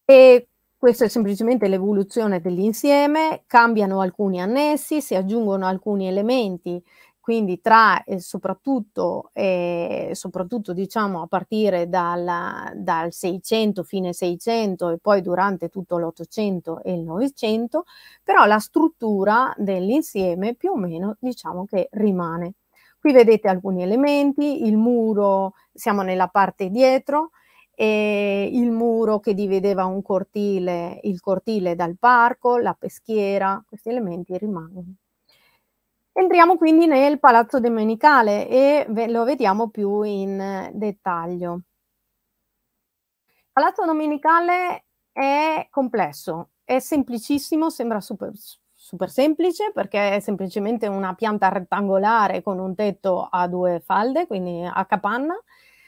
E questa è semplicemente l'evoluzione dell'insieme, cambiano alcuni annessi, si aggiungono alcuni elementi quindi tra e eh, soprattutto, eh, soprattutto diciamo a partire dal, dal 600, fine 600 e poi durante tutto l'800 e il 900, però la struttura dell'insieme più o meno diciamo che rimane. Qui vedete alcuni elementi, il muro, siamo nella parte dietro, eh, il muro che divideva un cortile, il cortile dal parco, la peschiera, questi elementi rimangono. Entriamo quindi nel palazzo domenicale e ve lo vediamo più in eh, dettaglio. Palazzo domenicale è complesso, è semplicissimo, sembra super, super semplice perché è semplicemente una pianta rettangolare con un tetto a due falde, quindi a capanna.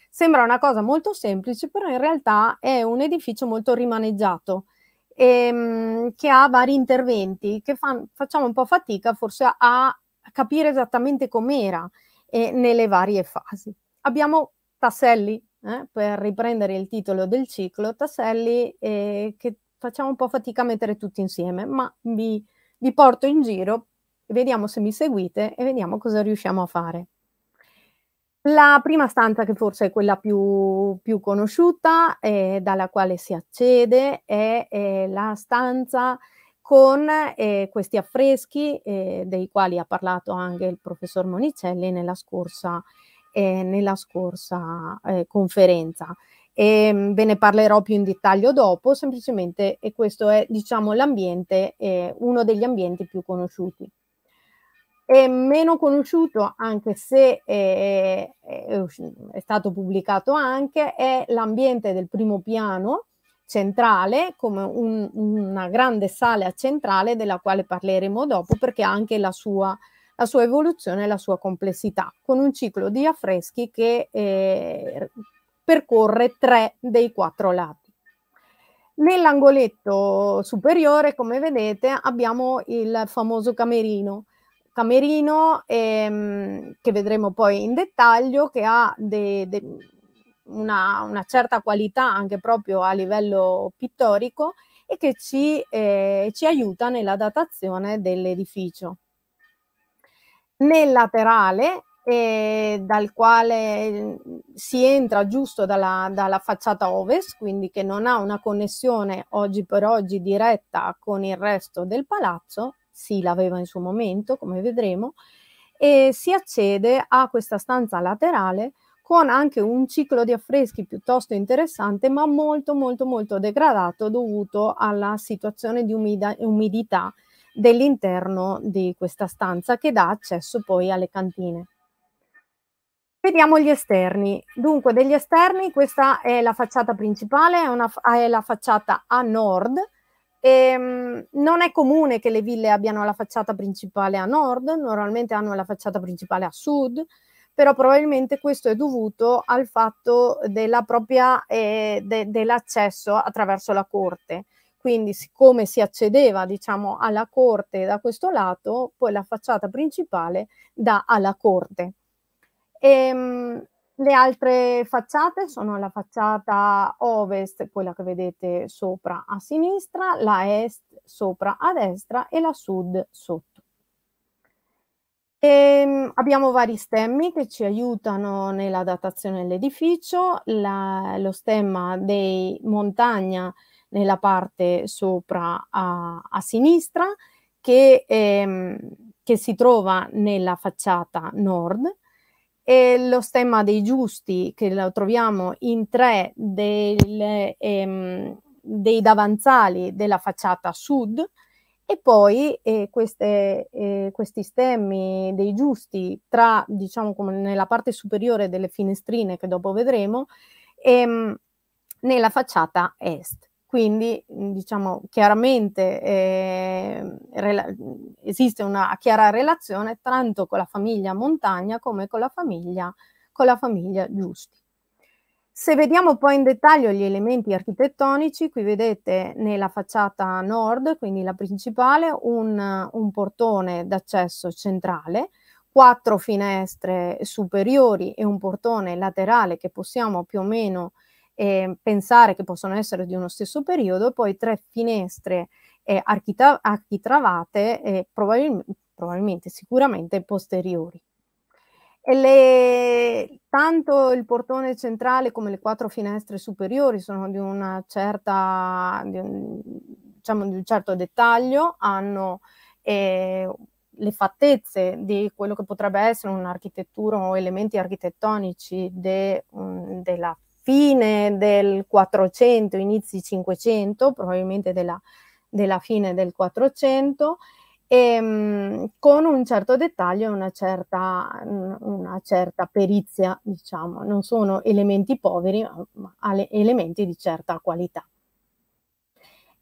Sembra una cosa molto semplice, però in realtà è un edificio molto rimaneggiato e, ehm, che ha vari interventi che fan, facciamo un po' fatica forse a capire esattamente com'era e nelle varie fasi. Abbiamo tasselli, eh, per riprendere il titolo del ciclo, tasselli eh, che facciamo un po' fatica a mettere tutti insieme, ma vi, vi porto in giro, vediamo se mi seguite e vediamo cosa riusciamo a fare. La prima stanza, che forse è quella più, più conosciuta, eh, dalla quale si accede, è, è la stanza con eh, questi affreschi eh, dei quali ha parlato anche il professor Monicelli nella scorsa, eh, nella scorsa eh, conferenza. E, ehm, ve ne parlerò più in dettaglio dopo, semplicemente e questo è diciamo, l'ambiente, eh, uno degli ambienti più conosciuti è meno conosciuto, anche se eh, è, è, è stato pubblicato anche, è l'ambiente del primo piano centrale, come un, una grande sala centrale della quale parleremo dopo perché ha anche la sua, la sua evoluzione e la sua complessità, con un ciclo di affreschi che eh, percorre tre dei quattro lati. Nell'angoletto superiore, come vedete, abbiamo il famoso camerino, camerino ehm, che vedremo poi in dettaglio, che ha de, de, una, una certa qualità anche proprio a livello pittorico e che ci, eh, ci aiuta nella datazione dell'edificio. Nel laterale eh, dal quale mm, si entra giusto dalla, dalla, facciata ovest, quindi che non ha una connessione oggi per oggi diretta con il resto del palazzo, si sì, l'aveva in suo momento, come vedremo, e si accede a questa stanza laterale con anche un ciclo di affreschi piuttosto interessante, ma molto molto molto degradato dovuto alla situazione di umida, umidità dell'interno di questa stanza che dà accesso poi alle cantine. Vediamo gli esterni. Dunque, degli esterni, questa è la facciata principale, è, una, è la facciata a nord. E, ehm, mh, non è comune che le ville abbiano la facciata principale a nord, normalmente hanno la facciata principale a sud però probabilmente questo è dovuto al fatto della propria, eh, de, dell'accesso attraverso la corte. Quindi siccome si accedeva diciamo, alla corte da questo lato, poi la facciata principale dà alla corte. E, ehm, le altre facciate sono la facciata ovest, quella che vedete sopra a sinistra, la est sopra a destra e la sud sotto. E ehm, abbiamo vari stemmi che ci aiutano nella datazione dell'edificio, la, lo stemma dei montagna nella parte sopra a, a sinistra che, ehm, che, si trova nella facciata nord e lo stemma dei giusti che lo troviamo in tre del, ehm, dei davanzali della facciata sud e poi eh, queste, eh, questi stemmi dei giusti tra, diciamo, come nella parte superiore delle finestrine che dopo vedremo, ehm, nella facciata est. Quindi, mm, diciamo, chiaramente eh, esiste una chiara relazione tanto con la famiglia Montagna come con la famiglia, con la famiglia Giusti. Se vediamo poi in dettaglio gli elementi architettonici, qui vedete nella facciata nord, quindi la principale, un, un portone d'accesso centrale, quattro finestre superiori e un portone laterale che possiamo più o meno eh, pensare che possono essere di uno stesso periodo, poi tre finestre eh, architravate eh, probabil probabilmente sicuramente posteriori. Le, tanto il portone centrale come le quattro finestre superiori sono di, certa, di, un, diciamo, di un, certo dettaglio, hanno eh, le fattezze di quello che potrebbe essere un'architettura o elementi architettonici de, um, della fine del 400, inizi 500, probabilmente della, della fine del 400 e, ehm, con un certo dettaglio e una certa, una certa perizia, diciamo, non sono elementi poveri, ma elementi di certa qualità.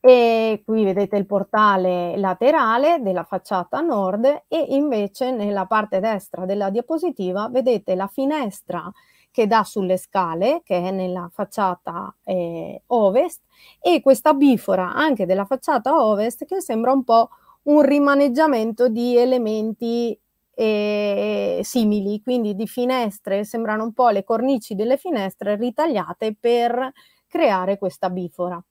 E qui vedete il portale laterale della facciata nord e invece nella parte destra della diapositiva vedete la finestra che dà sulle scale, che è nella facciata eh, ovest, e questa bifora anche della facciata ovest che sembra un po' un rimaneggiamento di elementi eh, simili, quindi di finestre, sembrano un po' le cornici delle finestre ritagliate per creare questa bifora.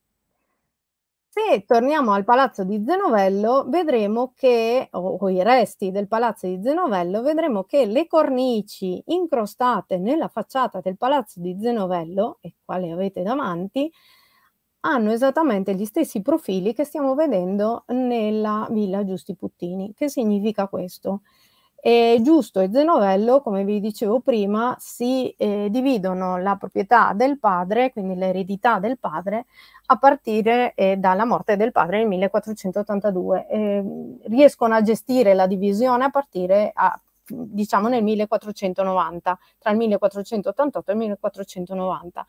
Se torniamo al palazzo di Zenovello, vedremo che, o, o i resti del palazzo di Zenovello, vedremo che le cornici incrostate nella facciata del palazzo di Zenovello, e quale avete davanti, hanno esattamente gli stessi profili che stiamo vedendo nella Villa Giusti Puttini. Che significa questo? E Giusto e Zenovello, come vi dicevo prima, si eh, dividono la proprietà del padre, quindi l'eredità del padre, a partire eh, dalla morte del padre nel 1482. Eh, riescono a gestire la divisione a partire a, diciamo nel 1490, tra il 1488 e il 1490.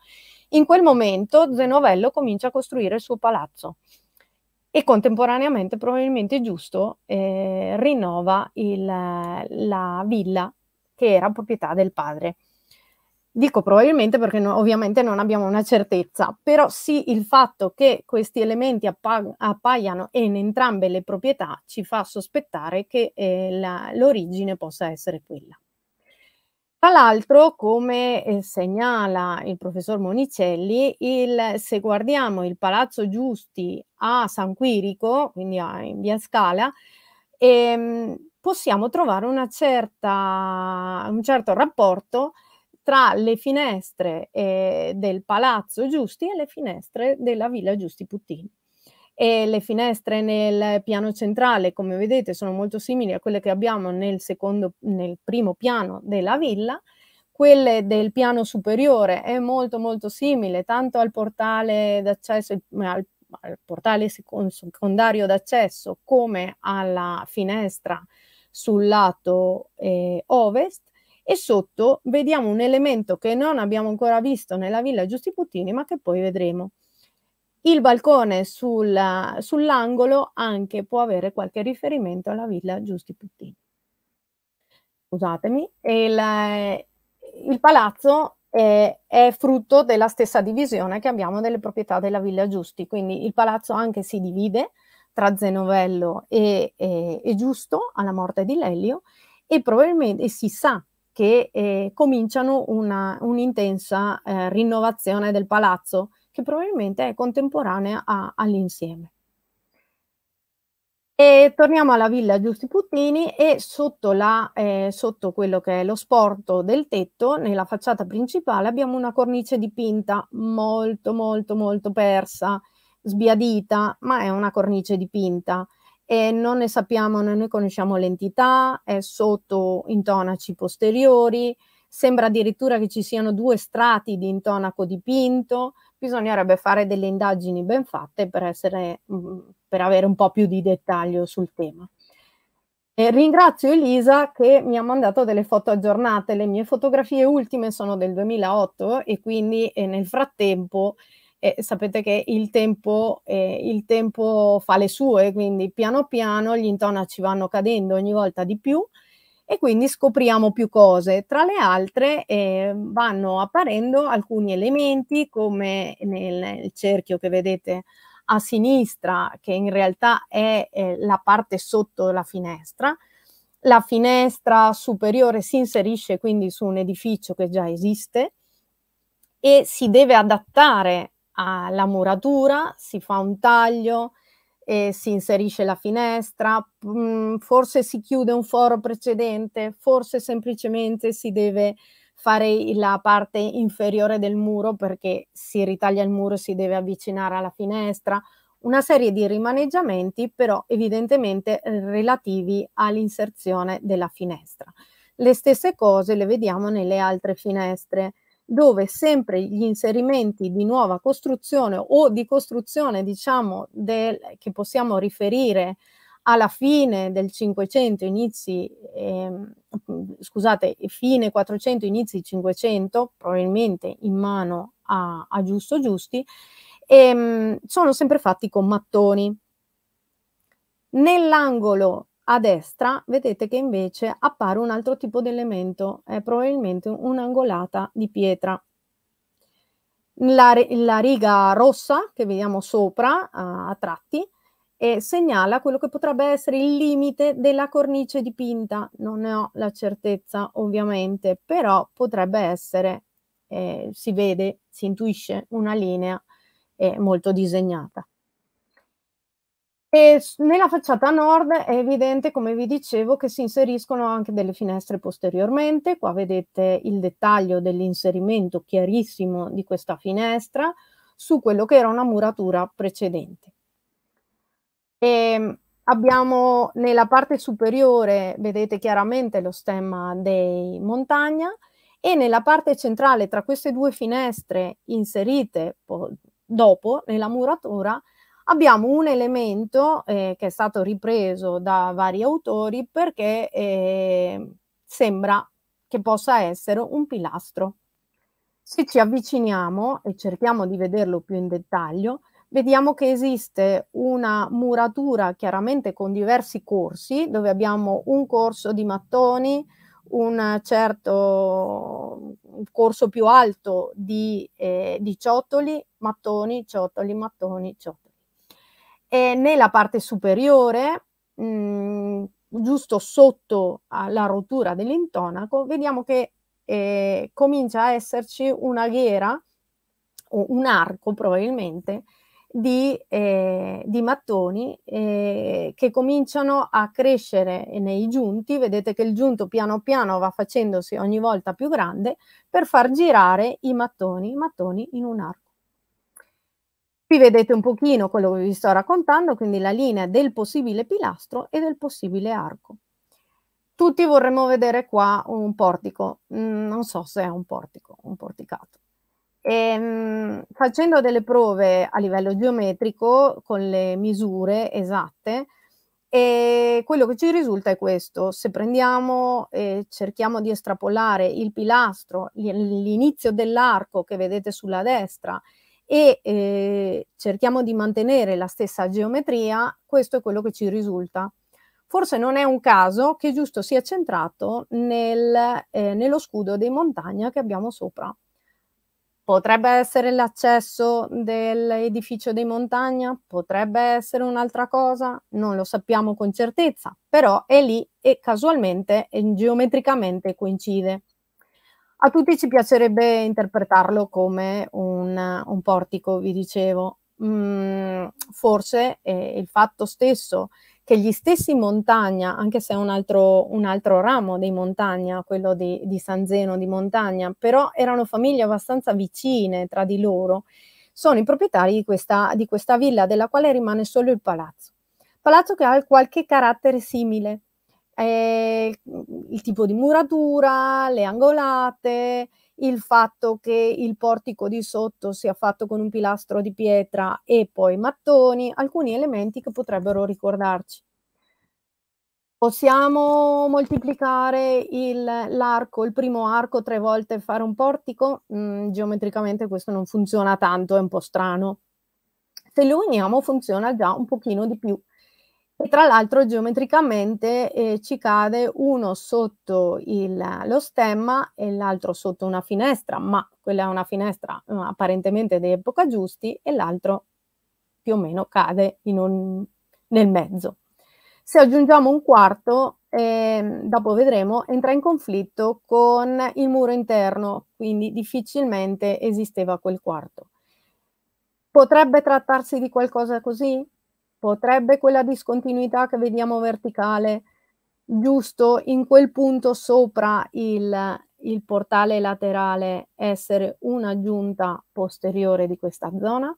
In quel momento Zenovello comincia a costruire il suo palazzo e contemporaneamente, probabilmente giusto, eh, rinnova il, la villa che era proprietà del padre. Dico probabilmente perché no, ovviamente non abbiamo una certezza, però sì il fatto che questi elementi appa- appaiano in entrambe le proprietà ci fa sospettare che eh, la, l'origine possa essere quella. Tra l'altro, come eh, segnala il professor Monicelli, il, se guardiamo il Palazzo Giusti a San Quirico, quindi a, in via Scala, ehm, possiamo trovare certa, un certo rapporto tra le finestre eh, del Palazzo Giusti e le finestre della Villa Giusti Puttini. E le finestre nel piano centrale, come vedete, sono molto simili a quelle che abbiamo nel, secondo, nel primo piano della villa, quelle del piano superiore è molto molto simile tanto al portale d'accesso al, al, portale secondario d'accesso come alla finestra sul lato eh, ovest e sotto vediamo un elemento che non abbiamo ancora visto nella Villa Giusti Puttini ma che poi vedremo. Il balcone sul, sull'angolo anche può avere qualche riferimento alla Villa Giusti Puttini. Scusatemi, il, il palazzo è, è frutto della stessa divisione che abbiamo delle proprietà della Villa Giusti, quindi il palazzo anche si divide tra Zenovello e, e, e Giusto alla morte di Lelio e probabilmente e si sa che eh, cominciano una, un'intensa eh, rinnovazione del palazzo che probabilmente è contemporanea a, all'insieme. E torniamo alla villa Giusti Puttini e sotto, la, eh, sotto, quello che è lo sporto del tetto, nella facciata principale, abbiamo una cornice dipinta molto molto molto persa, sbiadita, ma è una cornice dipinta e non ne sappiamo, non ne conosciamo l'entità, è sotto intonaci posteriori, sembra addirittura che ci siano due strati di intonaco dipinto, bisognerebbe fare delle indagini ben fatte per, essere, mm, per avere un po' più di dettaglio sul tema. E ringrazio Elisa che mi ha mandato delle foto aggiornate, le mie fotografie ultime sono del 2008 e quindi e eh, nel frattempo eh, sapete che il tempo, eh, il tempo fa le sue, quindi piano piano gli intonaci vanno cadendo ogni volta di più e quindi scopriamo più cose. Tra le altre eh, vanno apparendo alcuni elementi come nel, nel, cerchio che vedete a sinistra, che in realtà è eh, la parte sotto la finestra. La finestra superiore si inserisce quindi su un edificio che già esiste e si deve adattare alla muratura, si fa un taglio, e si inserisce la finestra, mh, mm, forse si chiude un foro precedente, forse semplicemente si deve fare la parte inferiore del muro perché si ritaglia il muro e si deve avvicinare alla finestra, una serie di rimaneggiamenti però evidentemente eh, relativi all'inserzione della finestra. Le stesse cose le vediamo nelle altre finestre dove sempre gli inserimenti di nuova costruzione o di costruzione, diciamo, del, che possiamo riferire alla fine del 500, inizi, eh, scusate, fine 400, inizi 500, probabilmente in mano a, a Giusto Giusti, ehm, sono sempre fatti con mattoni. Nell'angolo a destra vedete che invece appare un altro tipo di elemento, è probabilmente un'angolata di pietra. La, la, riga rossa che vediamo sopra a, a tratti eh, segnala quello che potrebbe essere il limite della cornice dipinta. Non ne ho la certezza ovviamente, però potrebbe essere, eh, si vede, si intuisce una linea eh, molto disegnata. E nella facciata nord è evidente, come vi dicevo, che si inseriscono anche delle finestre posteriormente. Qua vedete il dettaglio dell'inserimento chiarissimo di questa finestra su quello che era una muratura precedente. E ehm, abbiamo nella parte superiore, vedete chiaramente lo stemma dei montagna e nella parte centrale tra queste due finestre inserite dopo nella muratura abbiamo un elemento eh, che è stato ripreso da vari autori perché eh, sembra che possa essere un pilastro. Se ci avviciniamo e cerchiamo di vederlo più in dettaglio, vediamo che esiste una muratura chiaramente con diversi corsi, dove abbiamo un corso di mattoni, un certo corso più alto di, eh, di ciottoli, mattoni, ciottoli, mattoni, ciottoli e nella parte superiore, mh, mm, giusto sotto alla rottura dell'intonaco, vediamo che eh, comincia a esserci una ghiera o un arco probabilmente di, eh, di mattoni eh, che cominciano a crescere nei giunti. Vedete che il giunto piano piano va facendosi ogni volta più grande per far girare i mattoni, mattoni in un arco. Qui vedete un pochino quello che vi sto raccontando, quindi la linea del possibile pilastro e del possibile arco. Tutti vorremmo vedere qua un portico, mm, non so se è un portico, un porticato. E, ehm, facendo delle prove a livello geometrico con le misure esatte, e quello che ci risulta è questo, se prendiamo e cerchiamo di estrapolare il pilastro, l'inizio dell'arco che vedete sulla destra e eh, cerchiamo di mantenere la stessa geometria, questo è quello che ci risulta. Forse non è un caso che giusto sia centrato nel, eh, nello scudo dei montagna che abbiamo sopra. Potrebbe essere l'accesso dell'edificio dei montagna, potrebbe essere un'altra cosa, non lo sappiamo con certezza, però è lì e casualmente e geometricamente coincide a tutti ci piacerebbe interpretarlo come un, un portico, vi dicevo. Mm, forse eh, il fatto stesso che gli stessi Montagna, anche se è un altro, un altro ramo dei Montagna, quello di, di San Zeno di Montagna, però erano famiglie abbastanza vicine tra di loro, sono i proprietari di questa, di questa villa, della quale rimane solo il palazzo. Palazzo che ha qualche carattere simile, eh, il tipo di muratura, le angolate, il fatto che il portico di sotto sia fatto con un pilastro di pietra e poi mattoni, alcuni elementi che potrebbero ricordarci. Possiamo moltiplicare il, l'arco, il primo arco tre volte e fare un portico? Mm, geometricamente questo non funziona tanto, è un po' strano. Se lo uniamo funziona già un pochino di più e tra l'altro geometricamente eh, ci cade uno sotto il, lo stemma e l'altro sotto una finestra, ma quella è una finestra eh, apparentemente di epoca giusti e l'altro più o meno cade un, nel mezzo. Se aggiungiamo un quarto, eh, dopo vedremo, entra in conflitto con il muro interno, quindi difficilmente esisteva quel quarto. Potrebbe trattarsi di qualcosa così? potrebbe quella discontinuità che vediamo verticale giusto in quel punto sopra il, il portale laterale essere un'aggiunta posteriore di questa zona?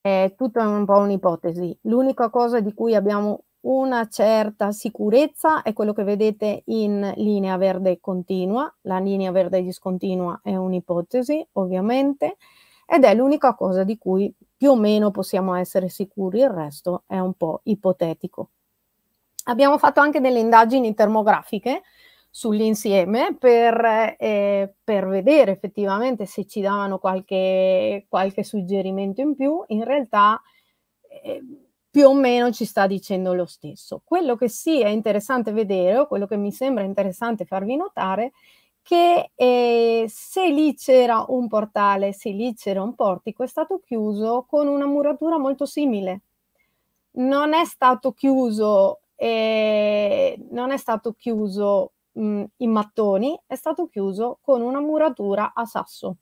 È tutta un po' un'ipotesi. L'unica cosa di cui abbiamo una certa sicurezza è quello che vedete in linea verde continua. La linea verde discontinua è un'ipotesi, ovviamente, ed è l'unica cosa di cui più o meno possiamo essere sicuri, il resto è un po' ipotetico. Abbiamo fatto anche delle indagini termografiche sull'insieme per, eh, per, vedere effettivamente se ci davano qualche, qualche suggerimento in più. In realtà eh, più o meno ci sta dicendo lo stesso. Quello che sì è interessante vedere o quello che mi sembra interessante farvi notare è che eh, se lì c'era un portale, se lì c'era un portico, è stato chiuso con una muratura molto simile. Non è stato chiuso, eh, non è stato chiuso mh, mm, in mattoni, è stato chiuso con una muratura a sasso.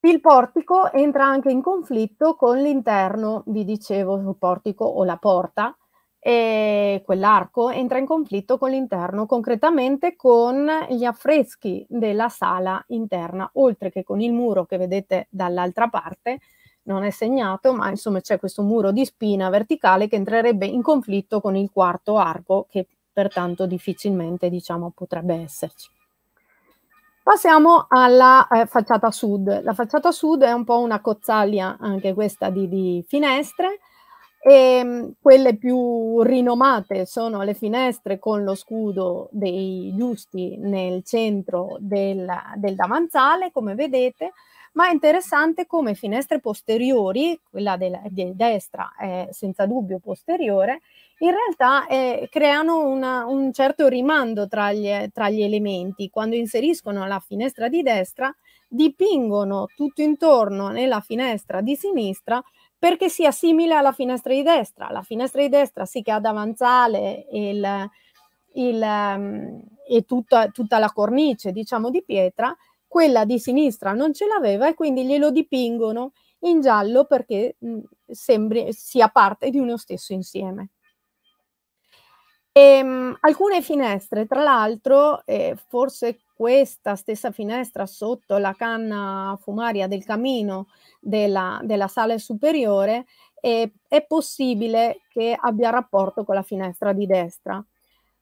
Il portico entra anche in conflitto con l'interno, vi dicevo, il portico o la porta, e quell'arco entra in conflitto con l'interno, concretamente con gli affreschi della sala interna, oltre che con il muro che vedete dall'altra parte, non è segnato, ma insomma c'è questo muro di spina verticale che entrerebbe in conflitto con il quarto arco che pertanto difficilmente diciamo potrebbe esserci. Passiamo alla eh, facciata sud. La facciata sud è un po' una cozzaglia anche questa di, di finestre, e ehm, quelle più rinomate sono le finestre con lo scudo dei giusti nel centro del, del davanzale, come vedete, ma è interessante come finestre posteriori, quella della, di destra è senza dubbio posteriore, in realtà eh, creano una, un certo rimando tra gli, tra gli elementi. Quando inseriscono la finestra di destra, dipingono tutto intorno nella finestra di sinistra perché si assimila alla finestra di destra. La finestra di destra sì che ha davanzale il, il, um, e tutta, tutta la cornice, diciamo, di pietra, quella di sinistra non ce l'aveva e quindi glielo dipingono in giallo perché mh, sembri, sia parte di uno stesso insieme. E, ehm, mh, alcune finestre, tra l'altro, eh, forse questa stessa finestra sotto la canna fumaria del camino della, della sala superiore, eh, è possibile che abbia rapporto con la finestra di destra.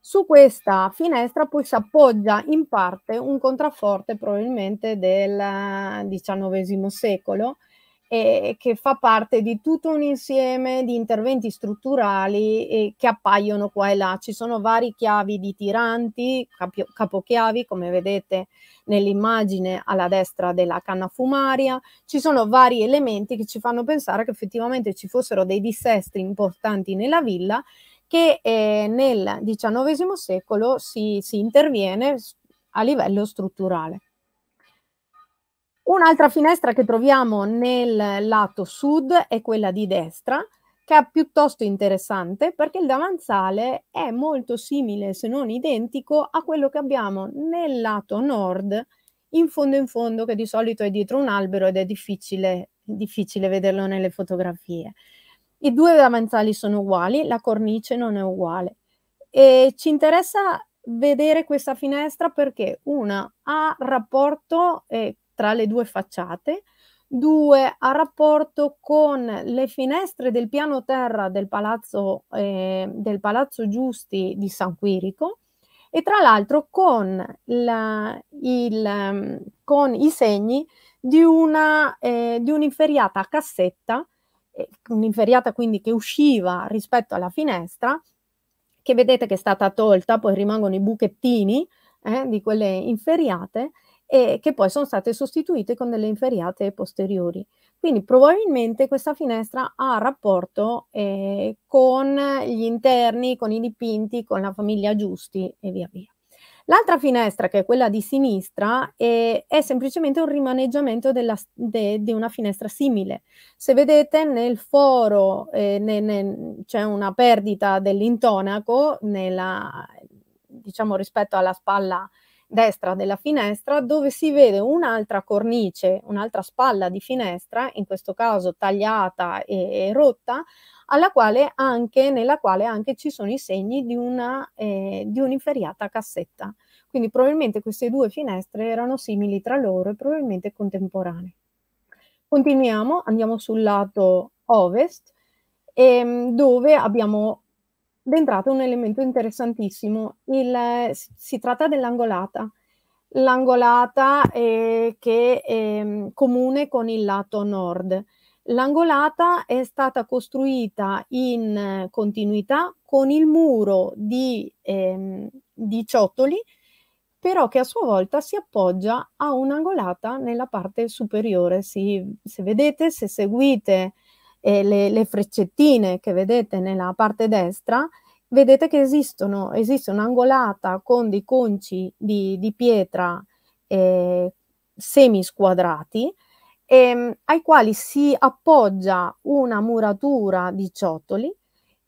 Su questa finestra poi si appoggia in parte un contrafforte probabilmente del XIX eh, secolo, eh, che fa parte di tutto un insieme di interventi strutturali eh, che appaiono qua e là. Ci sono vari chiavi di tiranti, capio, capochiavi, come vedete nell'immagine alla destra della canna fumaria. Ci sono vari elementi che ci fanno pensare che effettivamente ci fossero dei dissestri importanti nella villa che eh, nel XIX secolo si, si interviene a livello strutturale. Un'altra finestra che troviamo nel lato sud è quella di destra, che è piuttosto interessante perché il davanzale è molto simile, se non identico, a quello che abbiamo nel lato nord, in fondo in fondo, che di solito è dietro un albero ed è difficile, difficile vederlo nelle fotografie. I due davanzali sono uguali, la cornice non è uguale. E ci interessa vedere questa finestra perché una ha rapporto eh, tra le due facciate, due a rapporto con le finestre del piano terra del palazzo, eh, del palazzo Giusti di San Quirico e tra l'altro con, la, il, ehm, con i segni di, una, eh, di un'inferiata a cassetta, eh, un'inferriata quindi che usciva rispetto alla finestra, che vedete che è stata tolta, poi rimangono i buchettini eh, di quelle inferriate, e che poi sono state sostituite con delle inferiate posteriori. Quindi probabilmente questa finestra ha rapporto eh, con gli interni, con i dipinti, con la famiglia Giusti e via via. L'altra finestra, che è quella di sinistra, è, è semplicemente un rimaneggiamento della, de, di una finestra simile. Se vedete nel foro eh, ne, ne, c'è una perdita dell'intonaco, nella, diciamo rispetto alla spalla destra della finestra dove si vede un'altra cornice, un'altra spalla di finestra, in questo caso tagliata e, e rotta, quale anche, nella quale anche ci sono i segni di, una, eh, di un'inferiata cassetta. Quindi probabilmente queste due finestre erano simili tra loro e probabilmente contemporanee. Continuiamo, andiamo sul lato ovest, ehm, dove abbiamo d'entrata un elemento interessantissimo. Il, si tratta dell'angolata. L'angolata eh, che è mm, comune con il lato nord. L'angolata è stata costruita in continuità con il muro di, eh, di Ciottoli, però che a sua volta si appoggia a un'angolata nella parte superiore. Si, se vedete, se seguite e le, le freccettine che vedete nella parte destra, vedete che esistono, esiste un'angolata con dei conci di, di pietra eh, semisquadrati ehm, ai quali si appoggia una muratura di ciottoli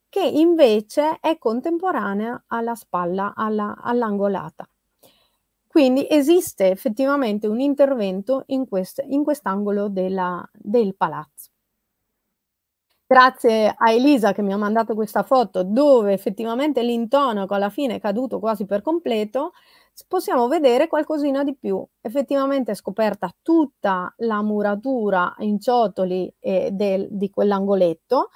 che invece è contemporanea alla spalla, all'angolata. Quindi esiste effettivamente un intervento in, quest'angolo quest del palazzo grazie a Elisa che mi ha mandato questa foto dove effettivamente l'intonaco alla fine è caduto quasi per completo, possiamo vedere qualcosina di più. Effettivamente è scoperta tutta la muratura in ciotoli eh, del, di quell'angoletto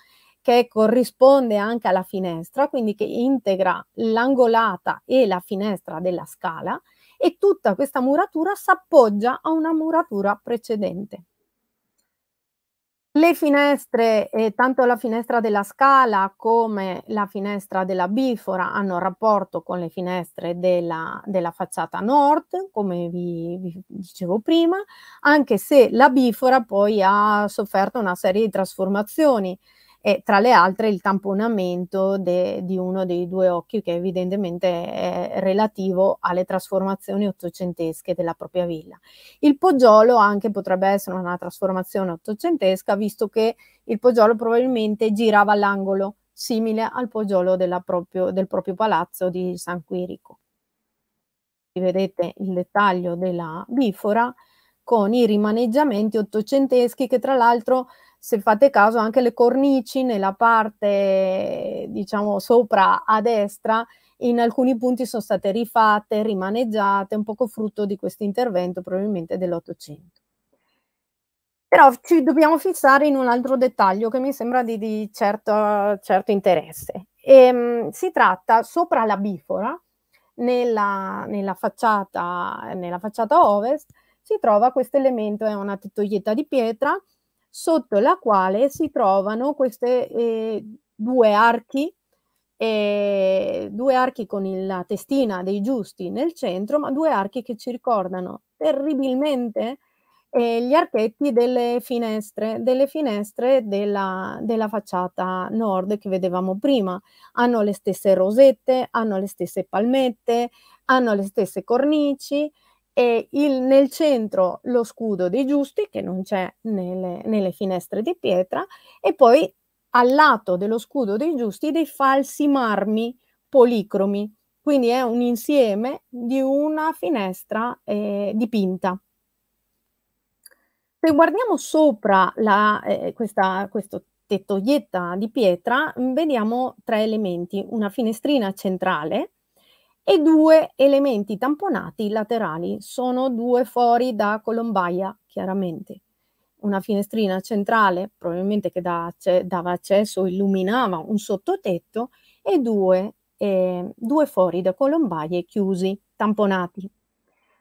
che corrisponde anche alla finestra, quindi che integra l'angolata e la finestra della scala e tutta questa muratura s'appoggia a una muratura precedente. Le finestre, eh, tanto la finestra della scala come la finestra della bifora hanno rapporto con le finestre della, della facciata nord, come vi, vi, dicevo prima, anche se la bifora poi ha sofferto una serie di trasformazioni e tra le altre il tamponamento de, di uno dei due occhi che evidentemente è relativo alle trasformazioni ottocentesche della propria villa. Il poggiolo anche potrebbe essere una trasformazione ottocentesca visto che il poggiolo probabilmente girava all'angolo simile al poggiolo proprio, del proprio palazzo di San Quirico. Vedete il dettaglio della bifora con i rimaneggiamenti ottocenteschi che tra l'altro se fate caso anche le cornici nella parte diciamo sopra a destra in alcuni punti sono state rifatte, rimaneggiate, un poco frutto di questo intervento probabilmente dell'Ottocento. Però ci dobbiamo fissare in un altro dettaglio che mi sembra di, di certo, certo, interesse. E, ehm, mh, si tratta sopra la bifora, nella, nella, facciata, nella facciata ovest, si trova questo elemento, è una tettoietta di pietra, sotto la quale si trovano questi eh, due archi, eh, due archi con la testina dei giusti nel centro, ma due archi che ci ricordano terribilmente eh, gli archetti delle finestre, delle finestre della, della facciata nord che vedevamo prima. Hanno le stesse rosette, hanno le stesse palmette, hanno le stesse cornici, e il, nel centro lo scudo dei giusti che non c'è nelle, nelle finestre di pietra e poi al lato dello scudo dei giusti dei falsi marmi policromi, quindi è un insieme di una finestra eh, dipinta. Se guardiamo sopra la, eh, questa, questo tettoietta di pietra, vediamo tre elementi, una finestrina centrale, e due elementi tamponati laterali, sono due fori da colombaia, chiaramente. Una finestrina centrale, probabilmente che dava accesso, illuminava un sottotetto, e due, eh, due fuori da colombaia chiusi, tamponati.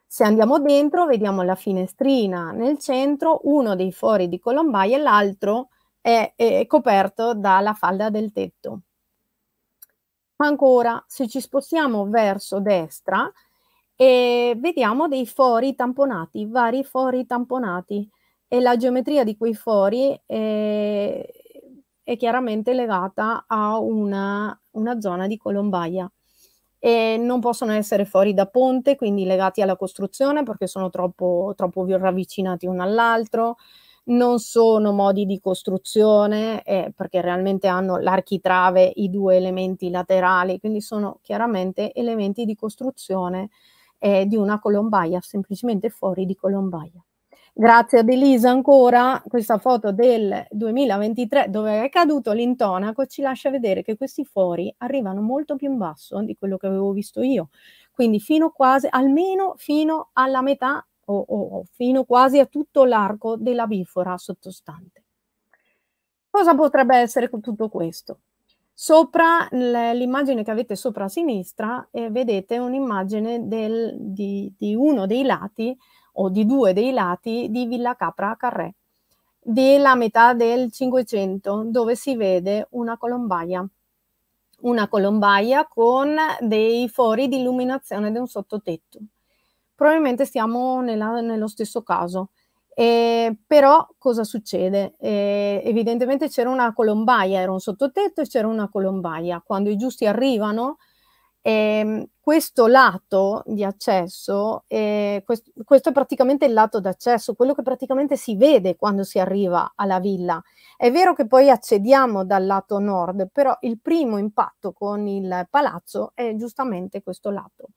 Se andiamo dentro, vediamo la finestrina nel centro, uno dei fori di colombaia e l'altro è, è coperto dalla falda del tetto. Ancora, se ci spostiamo verso destra, e vediamo dei fori tamponati, vari fori tamponati e la geometria di quei fori è, è chiaramente legata a una, una zona di colombaia. E non possono essere fuori da ponte, quindi legati alla costruzione perché sono troppo, troppo ravvicinati uno all'altro, non sono modi di costruzione eh, perché realmente hanno l'architrave, i due elementi laterali, quindi sono chiaramente elementi di costruzione eh, di una colombaia, semplicemente fuori di colombaia. Grazie ad Elisa ancora, questa foto del 2023 dove è caduto l'intonaco ci lascia vedere che questi fori arrivano molto più in basso di quello che avevo visto io, quindi fino quasi almeno fino alla metà o, o fino quasi a tutto l'arco della bifora sottostante. Cosa potrebbe essere tutto questo? Sopra l'immagine che avete sopra a sinistra eh, vedete un'immagine del, di, di, uno dei lati o di due dei lati di Villa Capra a Carré della metà del Cinquecento dove si vede una colombaia, una colombaia con dei fori di illuminazione di un sottotetto probabilmente stiamo nella, nello stesso caso. Eh, però cosa succede? Eh, evidentemente c'era una colombaia, era un sottotetto e c'era una colombaia. Quando i giusti arrivano, eh, questo lato di accesso, eh, quest- questo è praticamente il lato d'accesso, quello che praticamente si vede quando si arriva alla villa. È vero che poi accediamo dal lato nord, però il primo impatto con il palazzo è giustamente questo lato.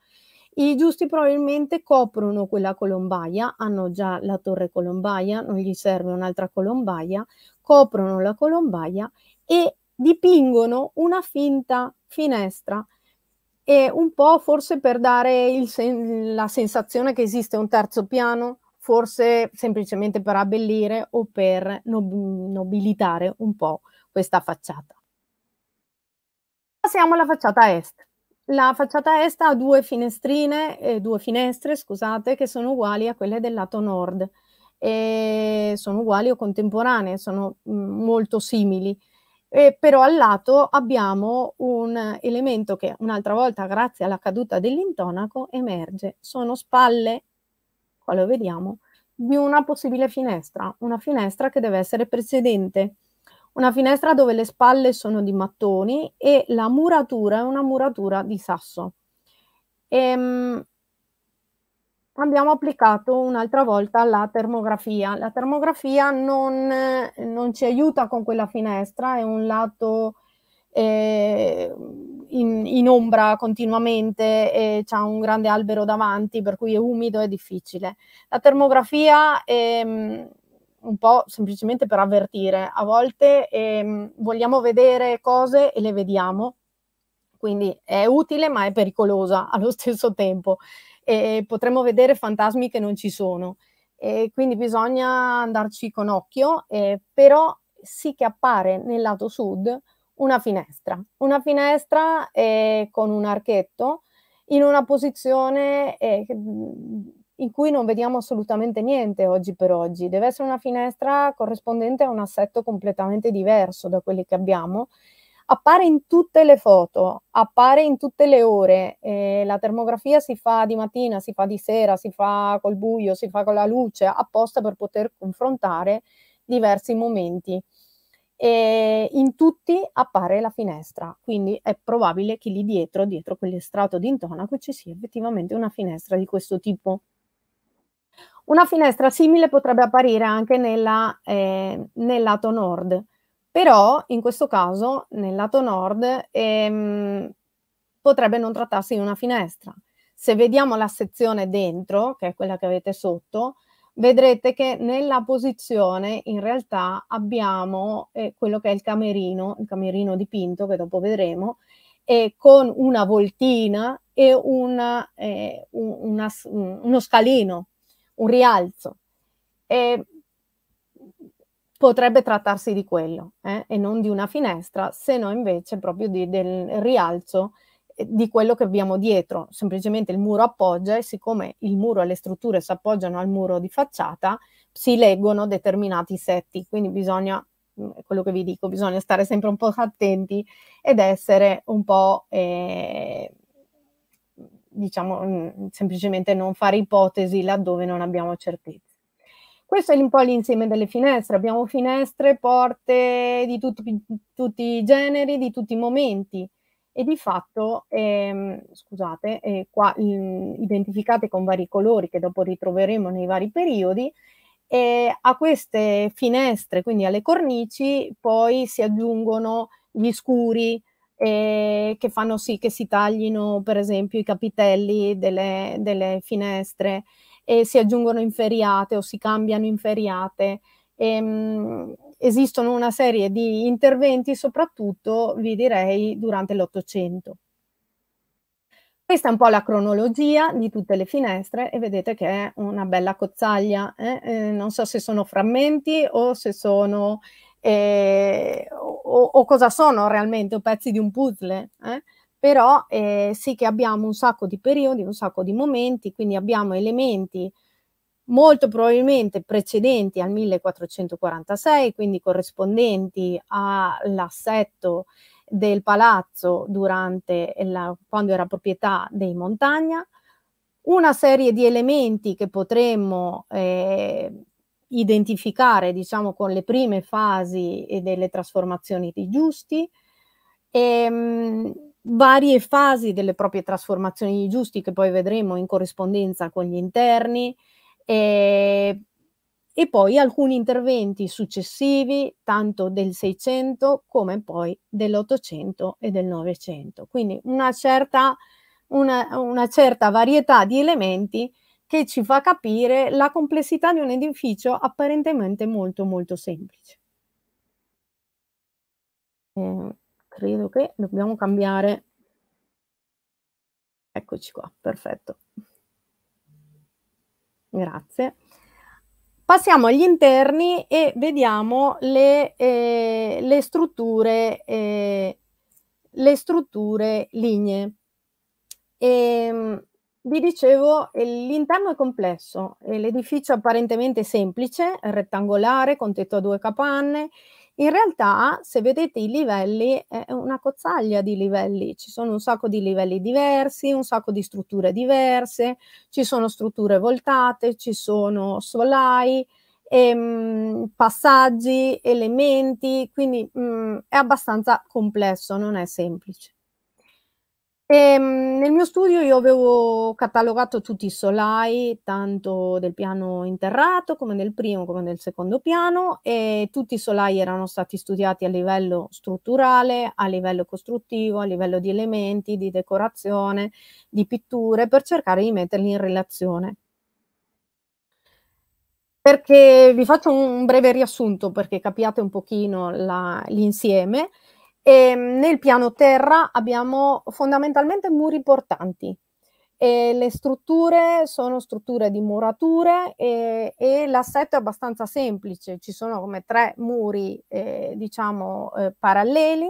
I giusti probabilmente coprono quella colombaia, hanno già la torre colombaia, non gli serve un'altra colombaia, coprono la colombaia e dipingono una finta finestra e un po' forse per dare sen- la sensazione che esiste un terzo piano, forse semplicemente per abbellire o per nob- nobilitare un po' questa facciata. Passiamo alla facciata est. La facciata est ha due finestrine, eh, due finestre, scusate, che sono uguali a quelle del lato nord. E sono uguali o contemporanee, sono mm, molto simili. E però al lato abbiamo un elemento che un'altra volta, grazie alla caduta dell'intonaco, emerge. Sono spalle, qua lo vediamo, di una possibile finestra, una finestra che deve essere precedente una finestra dove le spalle sono di mattoni e la muratura è una muratura di sasso. Ehm, abbiamo applicato un'altra volta la termografia. La termografia non, non, ci aiuta con quella finestra, è un lato eh, in, in, ombra continuamente e c'è un grande albero davanti, per cui è umido e difficile. La termografia... Ehm, un po' semplicemente per avvertire. A volte ehm, vogliamo vedere cose e le vediamo, quindi è utile ma è pericolosa allo stesso tempo. E potremmo vedere fantasmi che non ci sono. E quindi bisogna andarci con occhio, eh, però sì che appare nel lato sud una finestra, una finestra eh, con un archetto in una posizione eh, mm, in cui non vediamo assolutamente niente oggi per oggi. Deve essere una finestra corrispondente a un assetto completamente diverso da quelli che abbiamo. Appare in tutte le foto, appare in tutte le ore. Eh, la termografia si fa di mattina, si fa di sera, si fa col buio, si fa con la luce, apposta per poter confrontare diversi momenti. E in tutti appare la finestra, quindi è probabile che lì dietro, dietro quell'estrato di intonaco, ci sia effettivamente una finestra di questo tipo. Una finestra simile potrebbe apparire anche nella, eh, nel lato nord, però in questo caso nel lato nord ehm, potrebbe non trattarsi di una finestra. Se vediamo la sezione dentro, che è quella che avete sotto, vedrete che nella posizione in realtà abbiamo eh, quello che è il camerino, il camerino dipinto che dopo vedremo, eh, con una voltina e eh, una, eh, una, uno scalino un rialzo. E potrebbe trattarsi di quello eh? e non di una finestra, se no invece proprio di, del rialzo eh, di quello che abbiamo dietro. Semplicemente il muro appoggia e siccome il muro e le strutture si appoggiano al muro di facciata, si leggono determinati setti, quindi bisogna mm, quello che vi dico, bisogna stare sempre un po' attenti ed essere un po' eh, diciamo, mm, semplicemente non fare ipotesi laddove non abbiamo certezze. Questo è un po' l'insieme delle finestre. Abbiamo finestre, porte di tut tutti i generi, di tutti i momenti e di fatto, ehm, scusate, eh, qua mh, mm, identificate con vari colori che dopo ritroveremo nei vari periodi, e a queste finestre, quindi alle cornici, poi si aggiungono gli scuri, eh, che fanno sì che si taglino per esempio i capitelli delle, delle finestre e si aggiungono inferiate o si cambiano inferiate. Ehm, esistono una serie di interventi, soprattutto vi direi durante l'Ottocento. Questa è un po' la cronologia di tutte le finestre e vedete che è una bella cozzaglia. Eh? Eh, non so se sono frammenti o se sono eh, o, o, cosa sono realmente, o pezzi di un puzzle. Eh? Però eh, sì che abbiamo un sacco di periodi, un sacco di momenti, quindi abbiamo elementi molto probabilmente precedenti al 1446, quindi corrispondenti all'assetto del palazzo durante la, quando era proprietà dei Montagna, una serie di elementi che potremmo eh, identificare, diciamo, con le prime fasi eh, delle trasformazioni di Giusti, e, ehm, mh, varie fasi delle proprie trasformazioni di Giusti che poi vedremo in corrispondenza con gli interni, e, ehm, e poi alcuni interventi successivi, tanto del 600 come poi dell'Ottocento e del Novecento. Quindi una certa, una, una certa varietà di elementi che ci fa capire la complessità di un edificio apparentemente molto molto semplice. Eh, credo che dobbiamo cambiare. Eccoci qua, perfetto. Grazie. Passiamo agli interni e vediamo le, eh, le strutture, eh, le strutture lignee. Ehm, vi dicevo, eh, l'interno è complesso, eh, l'edificio apparentemente semplice, rettangolare, con tetto a due capanne. In realtà, se vedete i livelli, è una cozzaglia di livelli. Ci sono un sacco di livelli diversi, un sacco di strutture diverse, ci sono strutture voltate, ci sono solai, ehm, passaggi, elementi, quindi mh, mm, è abbastanza complesso, non è semplice. E, ehm, nel mio studio io avevo catalogato tutti i solai, tanto del piano interrato come del primo come del secondo piano e tutti i solai erano stati studiati a livello strutturale, a livello costruttivo, a livello di elementi, di decorazione, di pitture per cercare di metterli in relazione. Perché vi faccio un breve riassunto perché capiate un pochino l'insieme. E ehm, nel piano terra abbiamo fondamentalmente muri portanti. E le strutture sono strutture di murature e, e l'assetto è abbastanza semplice, ci sono come tre muri eh, diciamo eh, paralleli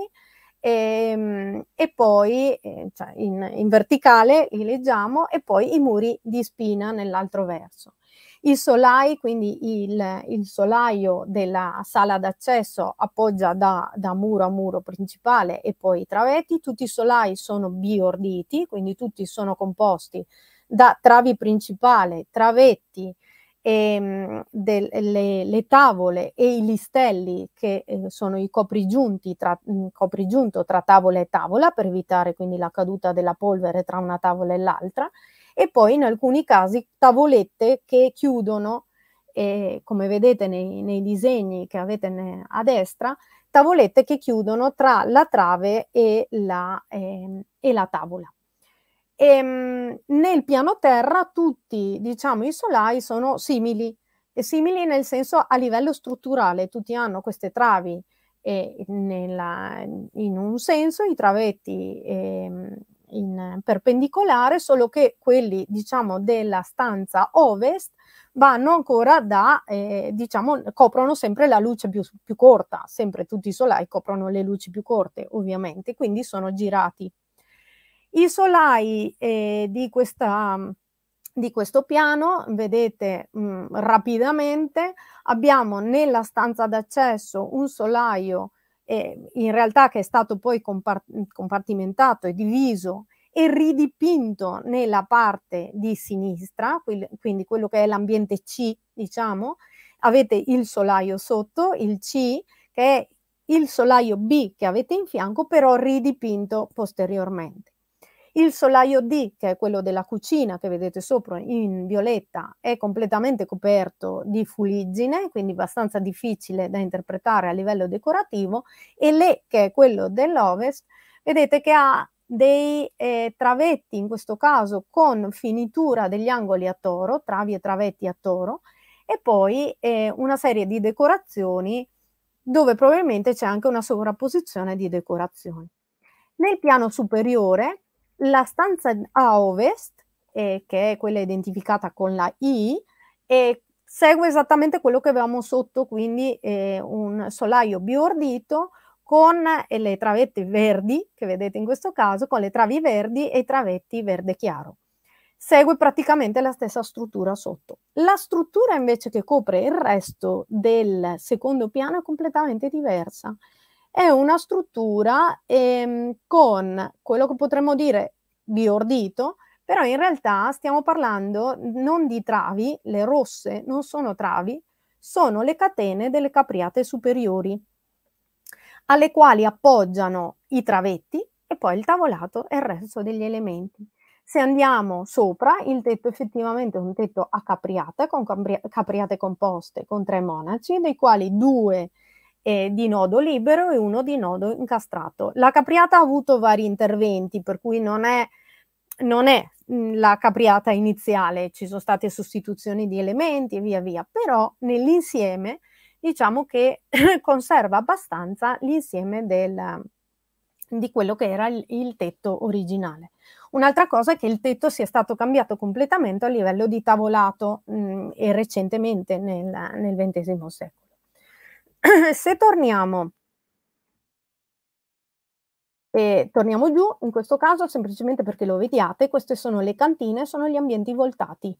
e, ehm, e poi eh, cioè in, in verticale li leggiamo e poi i muri di spina nell'altro verso. Il solai, quindi il, il solaio della sala d'accesso appoggia da, da, muro a muro principale e poi i travetti, tutti i solai sono biorditi, quindi tutti sono composti da travi principale, travetti, e, ehm, de, le, le, tavole e i listelli che eh, sono i coprigiunti tra, mm, coprigiunto tra tavola e tavola per evitare quindi la caduta della polvere tra una tavola e l'altra e poi in alcuni casi tavolette che chiudono, eh, come vedete nei, nei, disegni che avete ne, a destra, tavolette che chiudono tra la trave e la, eh, e la tavola. E, ehm, nel piano terra tutti diciamo, i solai sono simili, simili nel senso a livello strutturale, tutti hanno queste travi eh, nella, in un senso, i travetti eh, in eh, perpendicolare, solo che quelli diciamo della stanza ovest vanno ancora da, eh, diciamo, coprono sempre la luce più, più corta, sempre tutti i solai coprono le luci più corte ovviamente, quindi sono girati. I solai eh, di, questa, di questo piano, vedete mh, mm, rapidamente, abbiamo nella stanza d'accesso un solaio eh, in realtà che è stato poi mhmm, compartimentato e diviso e ridipinto nella parte di sinistra, quindi quello che è l'ambiente C, diciamo, avete il solaio sotto, il C, che è il solaio B che avete in fianco, però ridipinto posteriormente. Il solaio D, che è quello della cucina che vedete sopra in violetta, è completamente coperto di fuliggine, quindi abbastanza difficile da interpretare a livello decorativo, e l'E, che è quello dell'ovest, vedete che ha dei eh, travetti, in questo caso con finitura degli angoli a toro, travi e travetti a toro, e poi eh, una serie di decorazioni dove probabilmente c'è anche una sovrapposizione di decorazioni. Nel piano superiore la stanza a ovest, eh, che è quella identificata con la I, eh, segue esattamente quello che avevamo sotto, quindi eh, un solaio biordito con eh, le travette verdi, che vedete in questo caso, con le travi verdi e i travetti verde chiaro. Segue praticamente la stessa struttura sotto. La struttura invece che copre il resto del secondo piano è completamente diversa è una struttura ehm, con quello che potremmo dire di ordito, però in realtà stiamo parlando non di travi, le rosse non sono travi, sono le catene delle capriate superiori, alle quali appoggiano i travetti e poi il tavolato e il resto degli elementi. Se andiamo sopra, il tetto effettivamente è un tetto a capriate, con capriate composte, con tre monaci, dei quali due eh, di nodo libero e uno di nodo incastrato. La capriata ha avuto vari interventi, per cui non è, non è mm, la capriata iniziale, ci sono state sostituzioni di elementi e via via, però nell'insieme diciamo che conserva abbastanza l'insieme del, di quello che era il, il tetto originale. Un'altra cosa è che il tetto sia stato cambiato completamente a livello di tavolato mh, mm, e recentemente nel, nel XX secolo. se torniamo e torniamo giù, in questo caso semplicemente perché lo vediate, queste sono le cantine, sono gli ambienti voltati.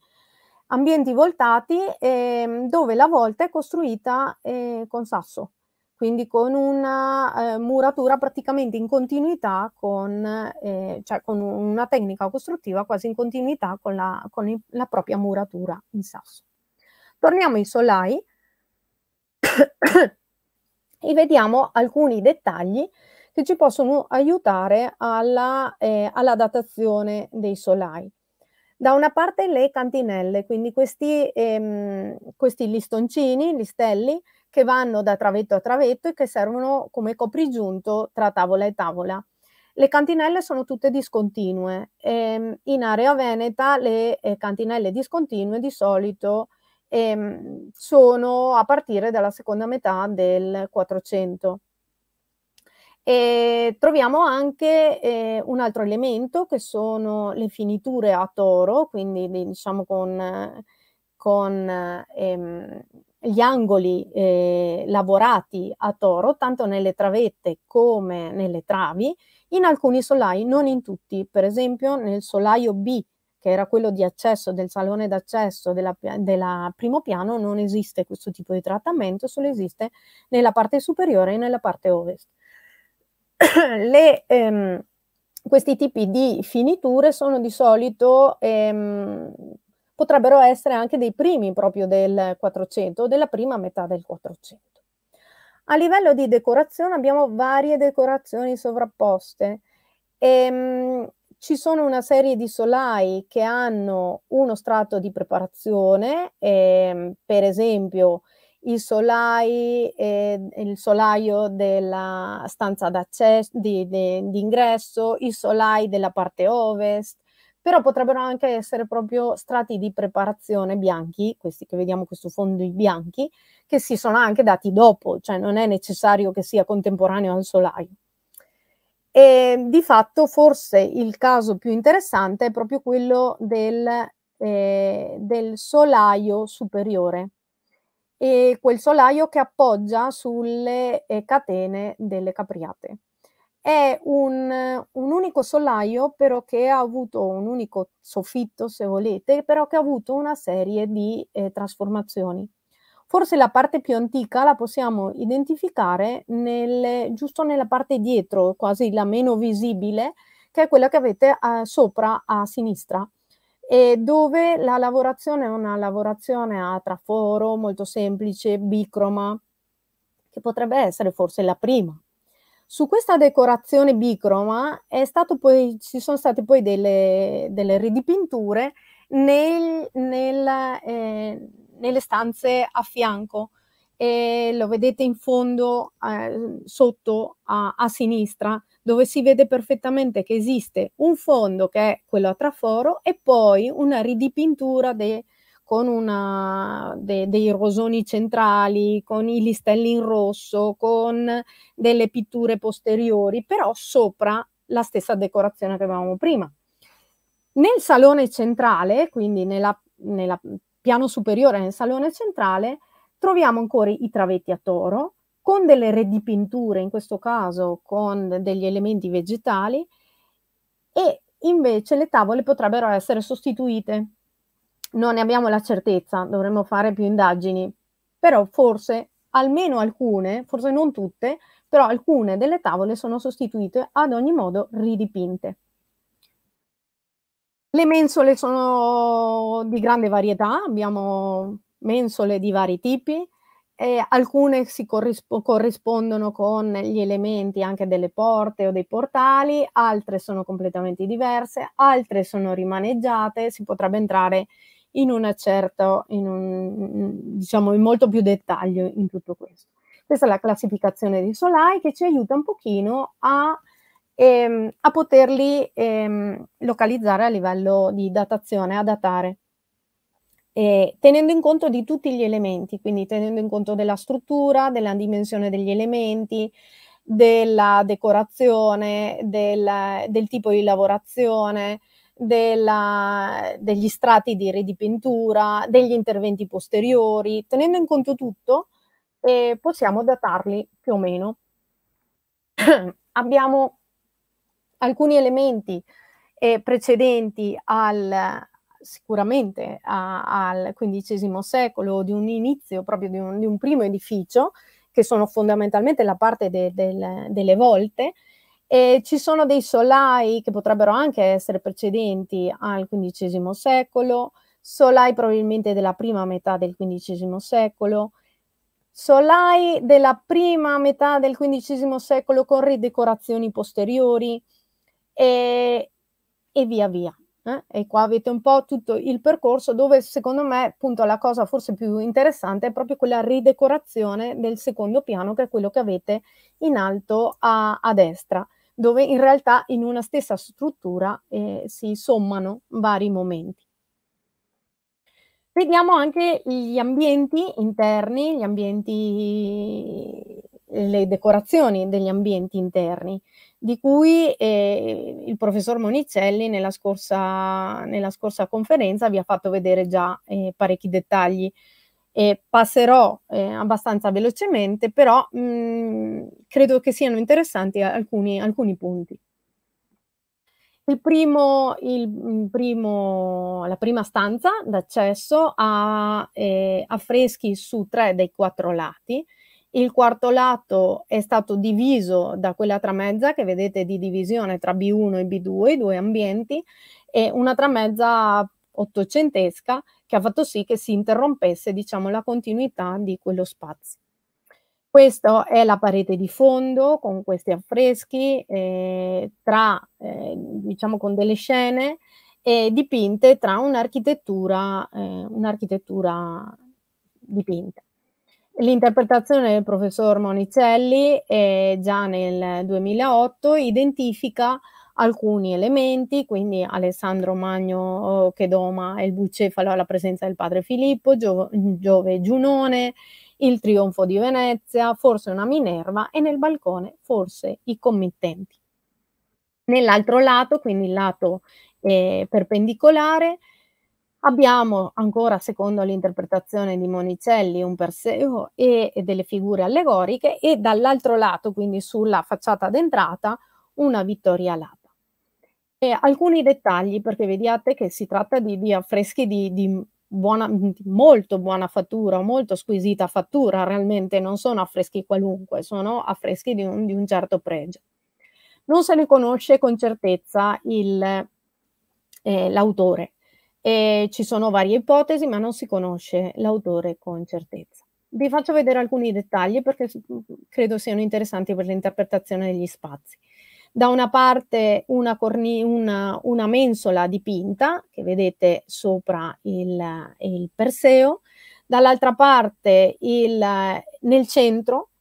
Ambienti voltati eh, dove la volta è costruita eh, con sasso, quindi con una eh, muratura praticamente in continuità con, eh, cioè con una tecnica costruttiva quasi in continuità con la, con il, la propria muratura in sasso. Torniamo ai solai, e vediamo alcuni dettagli che ci possono aiutare alla, eh, alla datazione dei solai. Da una parte le cantinelle, quindi questi, ehm, questi listoncini, listelli, che vanno da travetto a travetto e che servono come coprigiunto tra tavola e tavola. Le cantinelle sono tutte discontinue. Ehm, in area veneta le eh, cantinelle discontinue di solito e ehm, sono a partire dalla seconda metà del 400. E troviamo anche eh, un altro elemento che sono le finiture a toro, quindi diciamo con, con ehm, gli angoli eh, lavorati a toro, tanto nelle travette come nelle travi, in alcuni solai, non in tutti. Per esempio nel solaio B che era quello di accesso del salone d'accesso della, della primo piano, non esiste questo tipo di trattamento, solo esiste nella parte superiore e nella parte ovest. Le, ehm, questi tipi di finiture sono di solito ehm, potrebbero essere anche dei primi proprio del 400 o della prima metà del 400. A livello di decorazione abbiamo varie decorazioni sovrapposte. Ehm, ci sono una serie di solai che hanno uno strato di preparazione, ehm, per esempio i solai, eh, il solaio della stanza d'accesso, di, di, di ingresso, i solai della parte ovest, però potrebbero anche essere proprio strati di preparazione bianchi, questi che vediamo questo fondo bianchi, che si sono anche dati dopo, cioè non è necessario che sia contemporaneo al solaio. E di fatto forse il caso più interessante è proprio quello del, eh, del solaio superiore e quel solaio che appoggia sulle eh, catene delle capriate. È un, un, unico solaio però che ha avuto un unico soffitto se volete, però che ha avuto una serie di eh, trasformazioni. Forse la parte più antica la possiamo identificare nel, giusto nella parte dietro, quasi la meno visibile, che è quella che avete eh, sopra a sinistra, e dove la lavorazione è una lavorazione a traforo molto semplice, bicroma, che potrebbe essere forse la prima. Su questa decorazione bicroma poi, ci sono state poi delle, delle ridipinture nel, nel, eh, nelle stanze a fianco e lo vedete in fondo eh, sotto a, a, sinistra dove si vede perfettamente che esiste un fondo che è quello a traforo e poi una ridipintura de, con una, de, dei rosoni centrali, con i listelli in rosso, con delle pitture posteriori, però sopra la stessa decorazione che avevamo prima. Nel salone centrale, quindi nella, nella piano superiore nel salone centrale, troviamo ancora i travetti a toro con delle redipinture, in questo caso con degli elementi vegetali, e invece le tavole potrebbero essere sostituite. Non ne abbiamo la certezza, dovremmo fare più indagini, però forse almeno alcune, forse non tutte, però alcune delle tavole sono sostituite ad ogni modo ridipinte. Le mensole sono di grande varietà, abbiamo mensole di vari tipi, eh, alcune si corrispo- corrispondono con gli elementi anche delle porte o dei portali, altre sono completamente diverse, altre sono rimaneggiate, si potrebbe entrare in un certo, in un, diciamo, in molto più dettaglio in tutto questo. Questa è la classificazione di Solai che ci aiuta un pochino a ehm, a poterli ehm, localizzare a livello di datazione, a datare. E tenendo in conto di tutti gli elementi, quindi tenendo in conto della struttura, della dimensione degli elementi, della decorazione, del, del tipo di lavorazione, della, degli strati di ridipintura, degli interventi posteriori, tenendo in conto tutto, eh, possiamo datarli più o meno. Abbiamo alcuni elementi eh, precedenti al, sicuramente a, al XV secolo, di un inizio proprio di un, di un, primo edificio, che sono fondamentalmente la parte de, del, delle volte, e ci sono dei solai che potrebbero anche essere precedenti al XV secolo, solai probabilmente della prima metà del XV secolo, solai della prima metà del XV secolo con ridecorazioni posteriori, e, e via via. Eh? E qua avete un po' tutto il percorso dove secondo me appunto la cosa forse più interessante è proprio quella ridecorazione del secondo piano che è quello che avete in alto a, a destra dove in realtà in una stessa struttura eh, si sommano vari momenti. Vediamo anche gli ambienti interni, gli ambienti, le decorazioni degli ambienti interni di cui eh, il professor Monicelli nella scorsa, nella scorsa, conferenza vi ha fatto vedere già eh, parecchi dettagli. E passerò eh, abbastanza velocemente, però mh, mm, credo che siano interessanti alcuni, alcuni punti. Il primo, il mm, primo, la prima stanza d'accesso ha eh, affreschi su tre dei quattro lati, il quarto lato è stato diviso da quella tramezza che vedete di divisione tra B1 e B2, i due ambienti, e una tramezza ottocentesca che ha fatto sì che si interrompesse diciamo, la continuità di quello spazio. Questa è la parete di fondo con questi affreschi eh, tra, eh, diciamo, con delle scene eh, dipinte tra un'architettura, eh, un'architettura dipinta. L'interpretazione del professor Monicelli eh, già nel 2008 identifica alcuni elementi, quindi Alessandro Magno oh, che doma il Bucefalo alla presenza del padre Filippo, Gio- Giove Giunone, il trionfo di Venezia, forse una Minerva e nel balcone forse i committenti. Nell'altro lato, quindi il lato eh, perpendicolare, Abbiamo ancora, secondo l'interpretazione di Monicelli, un Perseo e, e delle figure allegoriche e dall'altro lato, quindi sulla facciata d'entrata, una Vittoria Lapa. E alcuni dettagli perché vediate che si tratta di, di affreschi di, di, buona, di molto buona fattura, molto squisita fattura, realmente non sono affreschi qualunque, sono affreschi di un, di un certo pregio. Non se ne conosce con certezza il, eh, l'autore, e ci sono varie ipotesi, ma non si conosce l'autore con certezza. Vi faccio vedere alcuni dettagli perché mm, mm, credo siano interessanti per l'interpretazione degli spazi. Da una parte una, corni- una, una mensola dipinta che vedete sopra il, il Perseo, dall'altra parte il, nel centro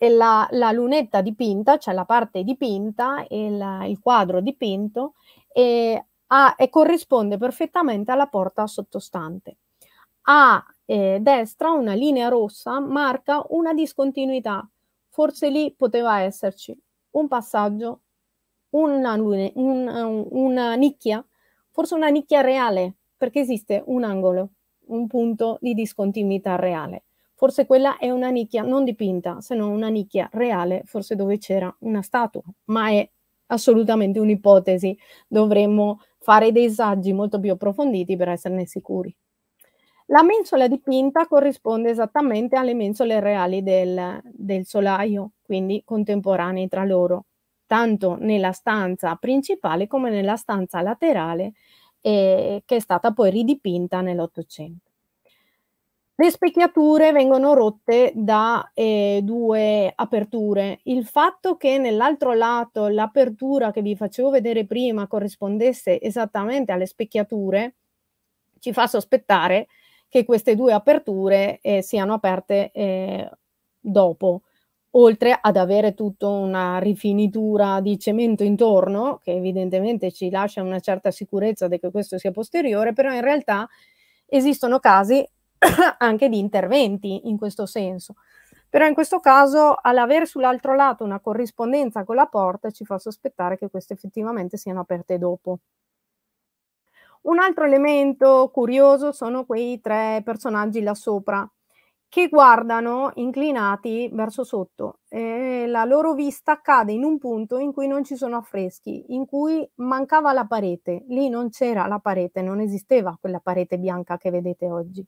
la, la, lunetta dipinta, cioè la parte dipinta, il, il quadro dipinto, e ha, e corrisponde perfettamente alla porta sottostante. A eh, destra una linea rossa marca una discontinuità, forse lì poteva esserci un passaggio, una, lune, un, una nicchia, forse una nicchia reale, perché esiste un angolo, un punto di discontinuità reale. Forse quella è una nicchia non dipinta, se non una nicchia reale, forse dove c'era una statua, ma è assolutamente un'ipotesi. Dovremmo fare dei saggi molto più approfonditi per esserne sicuri. La mensola dipinta corrisponde esattamente alle mensole reali del, del solaio, quindi contemporanee tra loro, tanto nella stanza principale come nella stanza laterale eh, che è stata poi ridipinta nell'Ottocento. Le specchiature vengono rotte da eh, due aperture. Il fatto che nell'altro lato l'apertura che vi facevo vedere prima corrispondesse esattamente alle specchiature ci fa sospettare che queste due aperture eh, siano aperte eh, dopo, oltre ad avere tutta una rifinitura di cemento intorno, che evidentemente ci lascia una certa sicurezza di che questo sia posteriore, però in realtà esistono casi anche di interventi in questo senso. Però in questo caso, all'avere sull'altro lato una corrispondenza con la porta, ci fa sospettare che queste effettivamente siano aperte dopo. Un altro elemento curioso sono quei tre personaggi là sopra che guardano inclinati verso sotto. Eh, la loro vista cade in un punto in cui non ci sono affreschi, in cui mancava la parete. Lì non c'era la parete, non esisteva quella parete bianca che vedete oggi.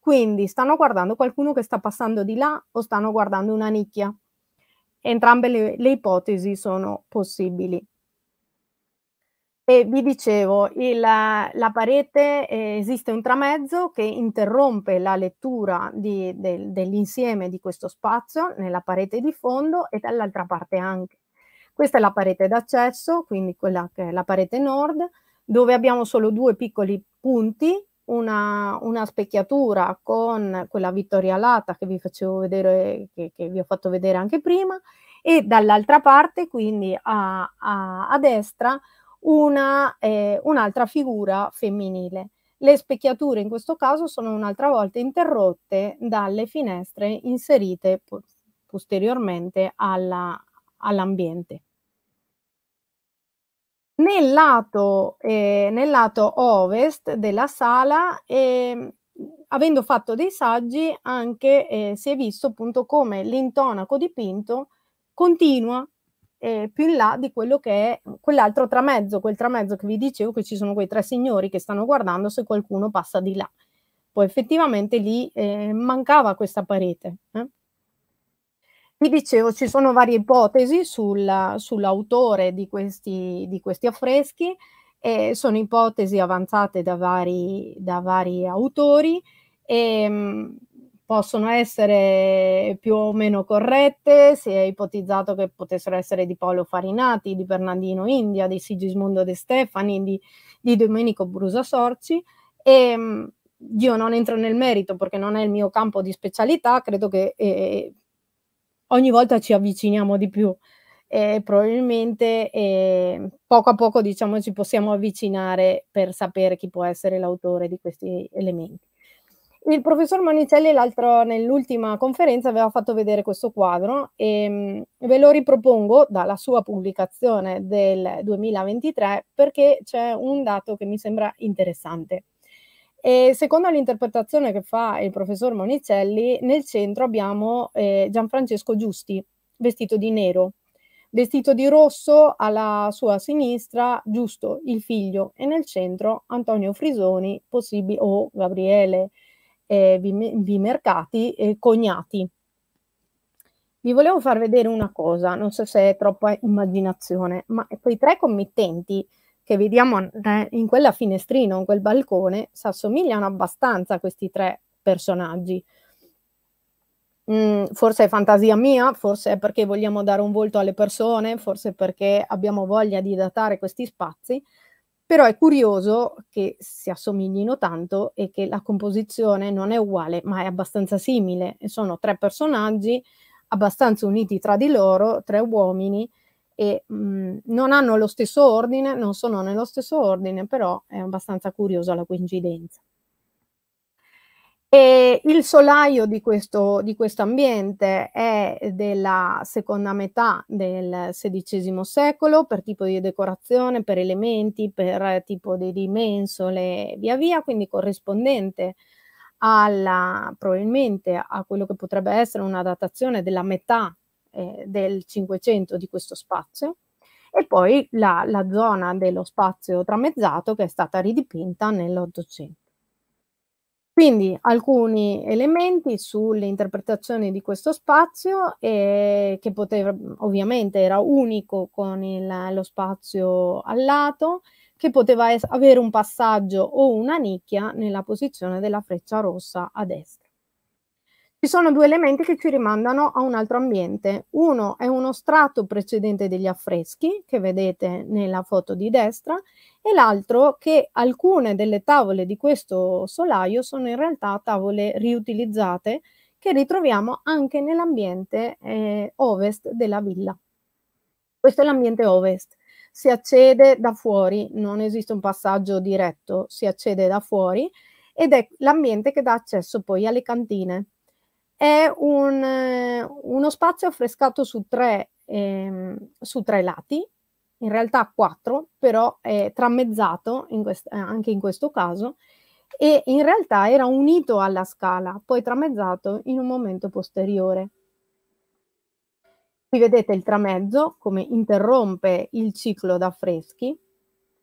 Quindi stanno guardando qualcuno che sta passando di là o stanno guardando una nicchia. Entrambe le, le ipotesi sono possibili. E vi dicevo, il, la parete eh, esiste un tramezzo che interrompe la lettura di, del, dell'insieme di questo spazio nella parete di fondo e dall'altra parte anche. Questa è la parete d'accesso, quindi quella che è la parete nord, dove abbiamo solo due piccoli punti una, una, specchiatura con quella Vittoria alata che vi facevo vedere, che, che vi ho fatto vedere anche prima, e dall'altra parte, quindi a, a, a destra, una, eh, un'altra figura femminile. Le specchiature in questo caso sono un'altra volta interrotte dalle finestre inserite posteriormente alla, all'ambiente. Nel lato, eh, nel lato ovest della sala, eh, avendo fatto dei saggi, anche eh, si è visto appunto come l'intonaco dipinto continua eh, più in là di quello che è quell'altro tramezzo, quel tramezzo che vi dicevo che ci sono quei tre signori che stanno guardando se qualcuno passa di là. Poi effettivamente lì eh, mancava questa parete. Eh? vi dicevo, ci sono varie ipotesi sul, sull'autore di questi, di questi affreschi, eh, sono ipotesi avanzate da vari, da vari autori e ehm, possono essere più o meno corrette, si è ipotizzato che potessero essere di Paolo Farinati, di Bernardino India, di Sigismondo De Stefani, di, di Domenico Brusasorci e ehm, io non entro nel merito perché non è il mio campo di specialità, credo che eh, ogni volta ci avviciniamo di più e probabilmente eh, poco a poco diciamo ci possiamo avvicinare per sapere chi può essere l'autore di questi elementi. Il professor Manicelli nell'ultima conferenza aveva fatto vedere questo quadro e ehm, ve lo ripropongo dalla sua pubblicazione del 2023 perché c'è un dato che mi sembra interessante. E secondo l'interpretazione che fa il professor Monicelli, nel centro abbiamo eh, Gianfrancesco Giusti, vestito di nero, vestito di rosso alla sua sinistra Giusto, il figlio, e nel centro Antonio Frisoni possib- o Gabriele eh, Bimercati, eh, cognati. Vi volevo far vedere una cosa, non so se è troppa immaginazione, ma quei tre committenti che vediamo in quella finestrina, in quel balcone, si assomigliano abbastanza a questi tre personaggi. Mm, forse è fantasia mia, forse è perché vogliamo dare un volto alle persone, forse perché abbiamo voglia di datare questi spazi, però è curioso che si assomiglino tanto e che la composizione non è uguale, ma è abbastanza simile. Sono tre personaggi abbastanza uniti tra di loro, tre uomini e mh, mhmm, non hanno lo stesso ordine, non sono nello stesso ordine, però è abbastanza curiosa la coincidenza. E il solaio di questo, di questo ambiente è della seconda metà del XVI secolo per tipo di decorazione, per elementi, per tipo di dimensole e via via, quindi corrispondente alla, probabilmente a quello che potrebbe essere una datazione della metà eh, del Cinquecento di questo spazio e poi la, la, zona dello spazio tramezzato che è stata ridipinta nell'Ottocento. Quindi alcuni elementi sulle interpretazioni di questo spazio, eh, che poteva, ovviamente era unico con il, lo spazio al lato, che poteva avere un passaggio o una nicchia nella posizione della freccia rossa a destra ci sono due elementi che ci rimandano a un altro ambiente. Uno è uno strato precedente degli affreschi, che vedete nella foto di destra, e l'altro che alcune delle tavole di questo solaio sono in realtà tavole riutilizzate che ritroviamo anche nell'ambiente eh, ovest della villa. Questo è l'ambiente ovest. Si accede da fuori, non esiste un passaggio diretto, si accede da fuori ed è l'ambiente che dà accesso poi alle cantine è un, eh, uno spazio affrescato su tre, ehm, su tre lati, in realtà quattro, però è trammezzato in quest- eh, anche in questo caso, e in realtà era unito alla scala, poi tramezzato in un momento posteriore. Qui vedete il tramezzo, come interrompe il ciclo d'affreschi,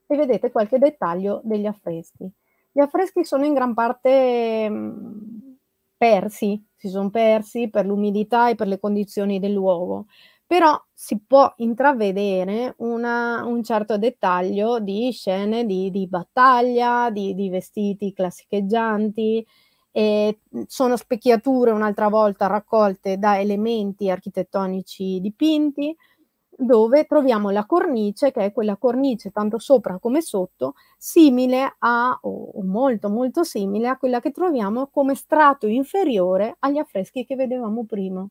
e vedete qualche dettaglio degli affreschi. Gli affreschi sono in gran parte mm, persi, si sono persi per l'umidità e per le condizioni del luogo, però si può intravedere una, un certo dettaglio di scene di, di battaglia, di, di, vestiti classicheggianti, sono specchiature un'altra volta raccolte da elementi architettonici dipinti, dove troviamo la cornice, che è quella cornice tanto sopra come sotto, simile a, o molto molto simile a quella che troviamo come strato inferiore agli affreschi che vedevamo prima.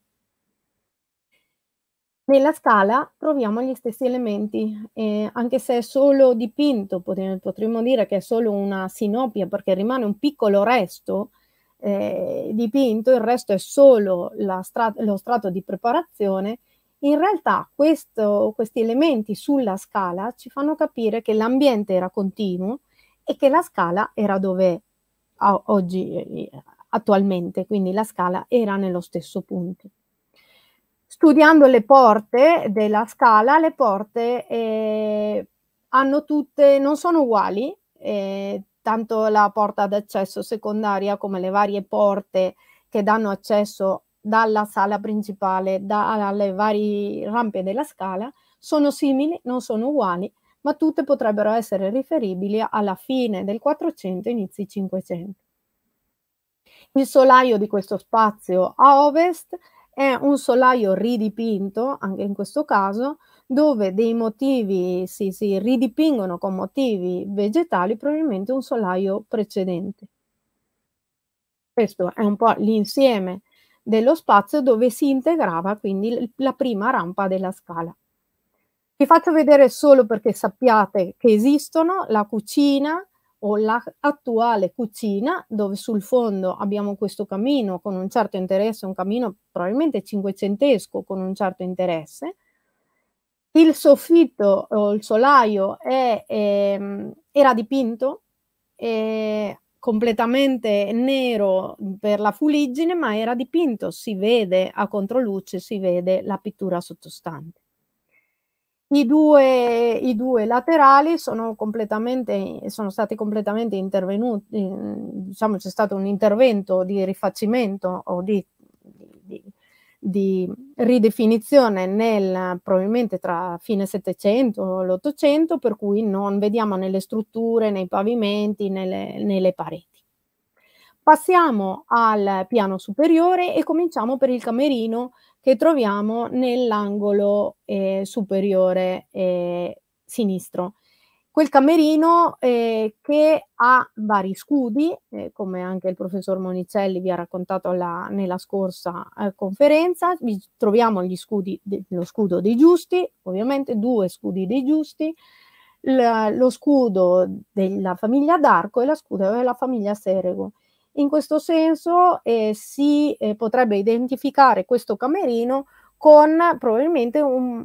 Nella scala troviamo gli stessi elementi, eh, anche se è solo dipinto, potremmo dire che è solo una sinopia perché rimane un piccolo resto eh, dipinto, il resto è solo stra lo strato di preparazione, in realtà questo, questi elementi sulla scala ci fanno capire che l'ambiente era continuo e che la scala era dove oggi attualmente, quindi la scala era nello stesso punto. Studiando le porte della scala, le porte eh, hanno tutte, non sono uguali, eh, tanto la porta d'accesso secondaria come le varie porte che danno accesso dalla sala principale, dalle varie rampe della scala, sono simili, non sono uguali, ma tutte potrebbero essere riferibili alla fine del 400 e inizi 500. Il solaio di questo spazio a ovest è un solaio ridipinto, anche in questo caso, dove dei motivi si, si ridipingono con motivi vegetali, probabilmente un solaio precedente. Questo è un po' l'insieme dello spazio dove si integrava quindi la prima rampa della scala. Vi faccio vedere solo perché sappiate che esistono la cucina o l'attuale cucina dove sul fondo abbiamo questo camino con un certo interesse, un camino probabilmente cinquecentesco con un certo interesse. Il soffitto o il solaio è, è, ehm, era dipinto, eh, completamente nero mm, per la fuliggine, ma era dipinto, si vede a controluce, si vede la pittura sottostante. I due, i due laterali sono, completamente, sono stati completamente intervenuti, mm, diciamo c'è stato un intervento di rifacimento o di di ridefinizione nel, probabilmente tra fine Settecento e l'Ottocento, per cui non vediamo nelle strutture, nei pavimenti, nelle, nelle pareti. Passiamo al piano superiore e cominciamo per il camerino che troviamo nell'angolo eh, superiore eh, sinistro quel camerino eh, che ha vari scudi, eh, come anche il professor Monicelli vi ha raccontato la, nella scorsa eh, conferenza, vi troviamo gli scudi de, lo scudo dei giusti, ovviamente due scudi dei giusti, la, lo scudo della famiglia d'Arco e la scudo della famiglia Serego. In questo senso eh, si eh, potrebbe identificare questo camerino con probabilmente un,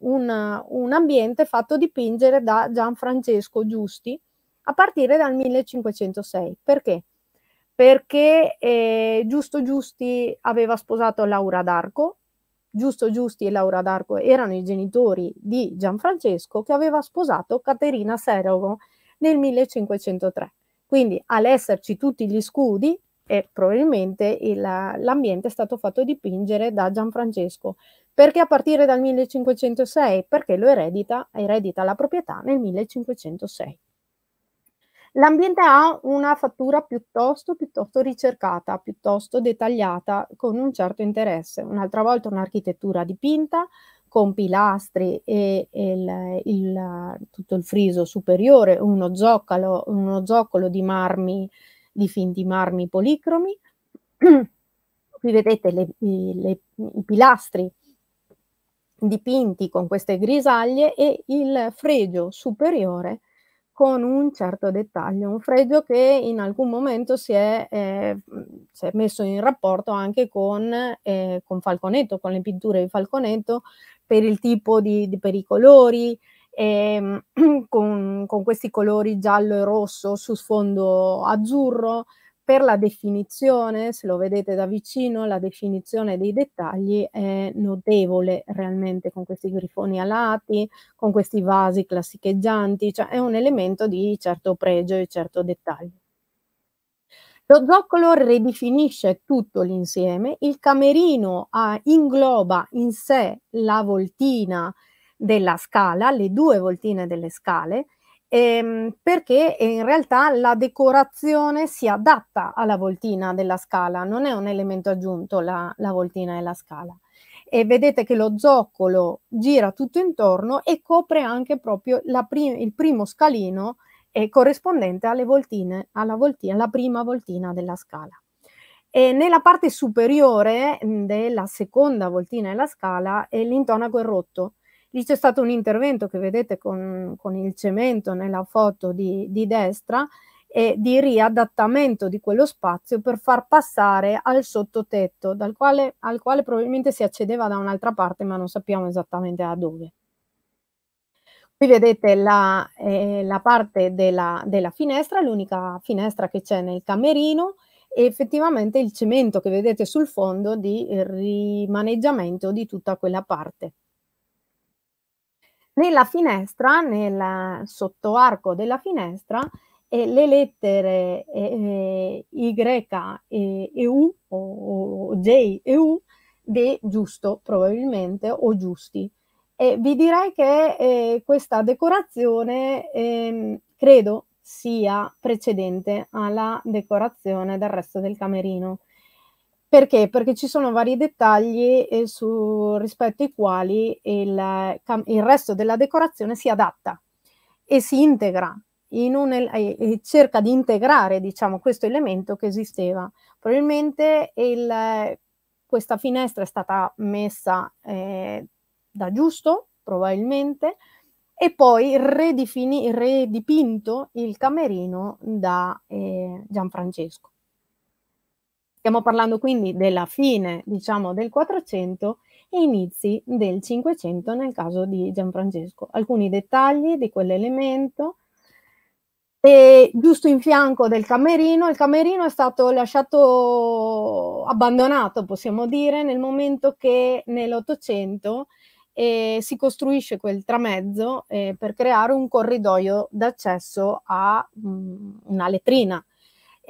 un, un ambiente fatto dipingere da Gianfrancesco Giusti a partire dal 1506. Perché? Perché eh, Giusto Giusti aveva sposato Laura d'Arco, Giusto Giusti e Laura d'Arco erano i genitori di Gianfrancesco che aveva sposato Caterina Serovo nel 1503. Quindi all'esserci tutti gli scudi, eh, probabilmente il, l'ambiente è stato fatto dipingere da Gianfrancesco perché a partire dal 1506? Perché lo eredita, eredita la proprietà nel 1506. L'ambiente ha una fattura piuttosto, piuttosto ricercata, piuttosto dettagliata, con un certo interesse. Un'altra volta un'architettura dipinta con pilastri e, e il, il, tutto il friso superiore, uno zoccolo, uno zoccolo di marmi, di finti marmi policromi. Qui vedete le, le, i pilastri dipinti con queste grisaglie e il fregio superiore con un certo dettaglio, un fregio che in alcun momento si è, eh, si è messo in rapporto anche con, eh, con, Falconetto, con le pitture di Falconetto, per il tipo di, di per i colori, eh, con, con questi colori giallo e rosso su sfondo azzurro, per la definizione, se lo vedete da vicino, la definizione dei dettagli è notevole realmente con questi grifoni alati, con questi vasi classicheggianti, cioè è un elemento di certo pregio e certo dettaglio. Lo zoccolo ridefinisce tutto l'insieme, il camerino ah, ingloba in sé la voltina della scala, le due voltine delle scale, ehm, perché eh, in realtà la decorazione si adatta alla voltina della scala, non è un elemento aggiunto la, la voltina e la scala. E vedete che lo zoccolo gira tutto intorno e copre anche proprio prim il primo scalino eh, corrispondente alle voltine, alla, voltina, alla prima voltina della scala. E nella parte superiore mm, della seconda voltina della scala eh, l'intonaco è rotto, Lì c'è stato un intervento che vedete con, con il cemento nella foto di, di destra e di riadattamento di quello spazio per far passare al sottotetto, dal quale, al quale probabilmente si accedeva da un'altra parte, ma non sappiamo esattamente da dove. Qui vedete la, eh, la parte della, della finestra, l'unica finestra che c'è nel camerino e effettivamente il cemento che vedete sul fondo di rimaneggiamento di tutta quella parte. Nella finestra, nel sottoarco della finestra, eh, le lettere eh, eh, Y e, e U o, o, J e U di giusto probabilmente o giusti. E vi direi che eh, questa decorazione ehm, credo sia precedente alla decorazione del resto del camerino. Perché? Perché ci sono vari dettagli eh, su, rispetto ai quali il, il, resto della decorazione si adatta e si integra un, e cerca di integrare diciamo, questo elemento che esisteva. Probabilmente il, questa finestra è stata messa eh, da giusto, probabilmente, e poi redipinto il camerino da eh, Gianfrancesco. Stiamo parlando quindi della fine, diciamo, del 400 e inizi del 500 nel caso di Gianfrancesco. Alcuni dettagli di quell'elemento. E giusto in fianco del camerino, il camerino è stato lasciato abbandonato, possiamo dire, nel momento che nell'Ottocento eh, si costruisce quel tramezzo eh, per creare un corridoio d'accesso a mh, mm, una letrina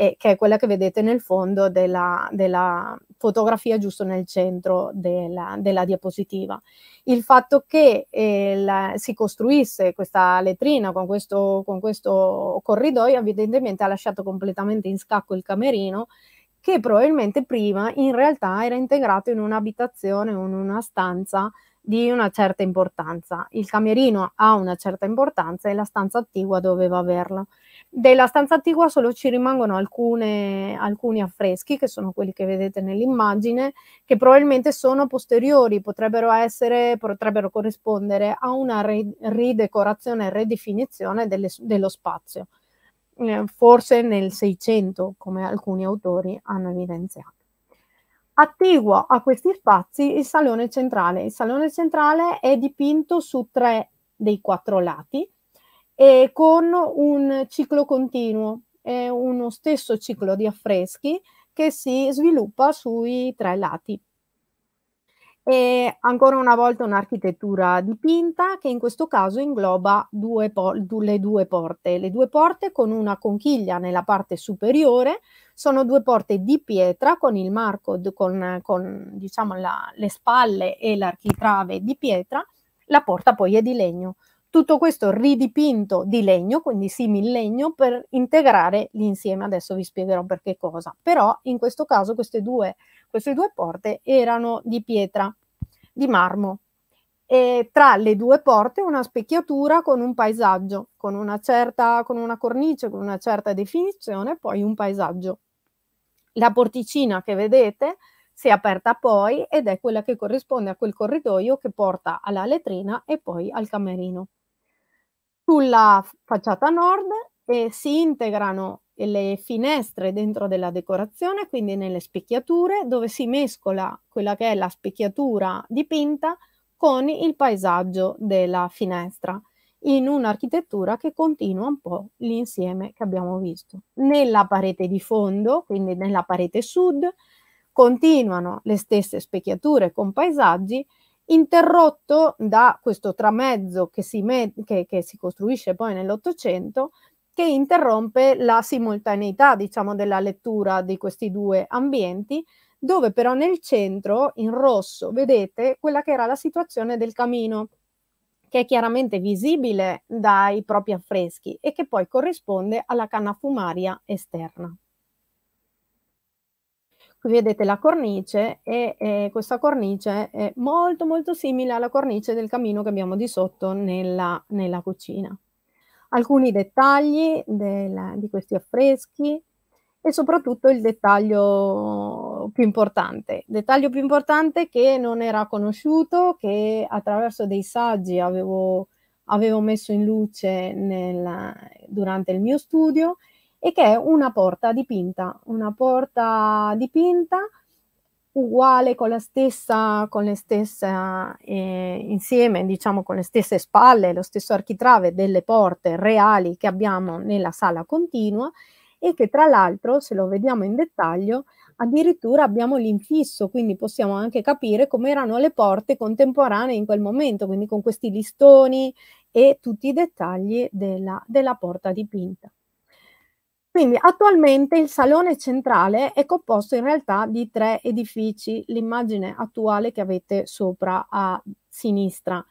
eh, che è quella che vedete nel fondo della, della fotografia giusto nel centro della, della diapositiva. Il fatto che eh, la, si costruisse questa letrina con questo, con questo corridoio evidentemente ha lasciato completamente in scacco il camerino che probabilmente prima in realtà era integrato in un'abitazione o in una stanza di una certa importanza. Il camerino ha una certa importanza e la stanza attigua doveva averla. Della stanza attigua solo ci rimangono alcune, alcuni affreschi, che sono quelli che vedete nell'immagine, che probabilmente sono posteriori, potrebbero, essere, potrebbero corrispondere a una ridecorazione e redefinizione delle, dello spazio, eh, forse nel Seicento, come alcuni autori hanno evidenziato. Attiguo a questi spazi il salone centrale. Il salone centrale è dipinto su tre dei quattro lati e con un ciclo continuo, è uno stesso ciclo di affreschi che si sviluppa sui tre lati. E ancora una volta un'architettura dipinta che in questo caso ingloba due le due porte, le due porte con una conchiglia nella parte superiore sono due porte di pietra con il marco, con, con diciamo, la, le spalle e l'architrave di pietra, la porta poi è di legno. Tutto questo ridipinto di legno, quindi simil legno, per integrare l'insieme. Adesso vi spiegherò perché cosa. Però in questo caso queste due, queste due porte erano di pietra, di marmo, e tra le due porte una specchiatura con un paesaggio, con una certa con una cornice, con una certa definizione, poi un paesaggio. La porticina che vedete si è aperta poi ed è quella che corrisponde a quel corridoio che porta alla letrina e poi al camerino. Sulla facciata nord eh, si integrano le finestre dentro della decorazione, quindi nelle specchiature, dove si mescola quella che è la specchiatura dipinta con il paesaggio della finestra in un'architettura che continua un po' l'insieme che abbiamo visto. Nella parete di fondo, quindi nella parete sud, continuano le stesse specchiature con paesaggi, interrotto da questo tramezzo che si, che, che si costruisce poi nell'Ottocento, che interrompe la simultaneità diciamo, della lettura di questi due ambienti, dove però nel centro, in rosso, vedete quella che era la situazione del camino che è chiaramente visibile dai propri affreschi e che poi corrisponde alla canna fumaria esterna. Qui vedete la cornice e eh, questa cornice è molto molto simile alla cornice del camino che abbiamo di sotto nella, nella cucina. Alcuni dettagli del, di questi affreschi, e soprattutto il dettaglio più importante, dettaglio più importante che non era conosciuto, che attraverso dei saggi avevo, avevo messo in luce nel, durante il mio studio e che è una porta dipinta, una porta dipinta uguale con la stessa, con le stesse eh, insieme, diciamo con le stesse spalle, lo stesso architrave delle porte reali che abbiamo nella sala continua e che tra l'altro, se lo vediamo in dettaglio, addirittura abbiamo l'infisso, quindi possiamo anche capire come erano le porte contemporanee in quel momento, quindi con questi listoni e tutti i dettagli della, della porta dipinta. Quindi attualmente il salone centrale è composto in realtà di tre edifici, l'immagine attuale che avete sopra a sinistra,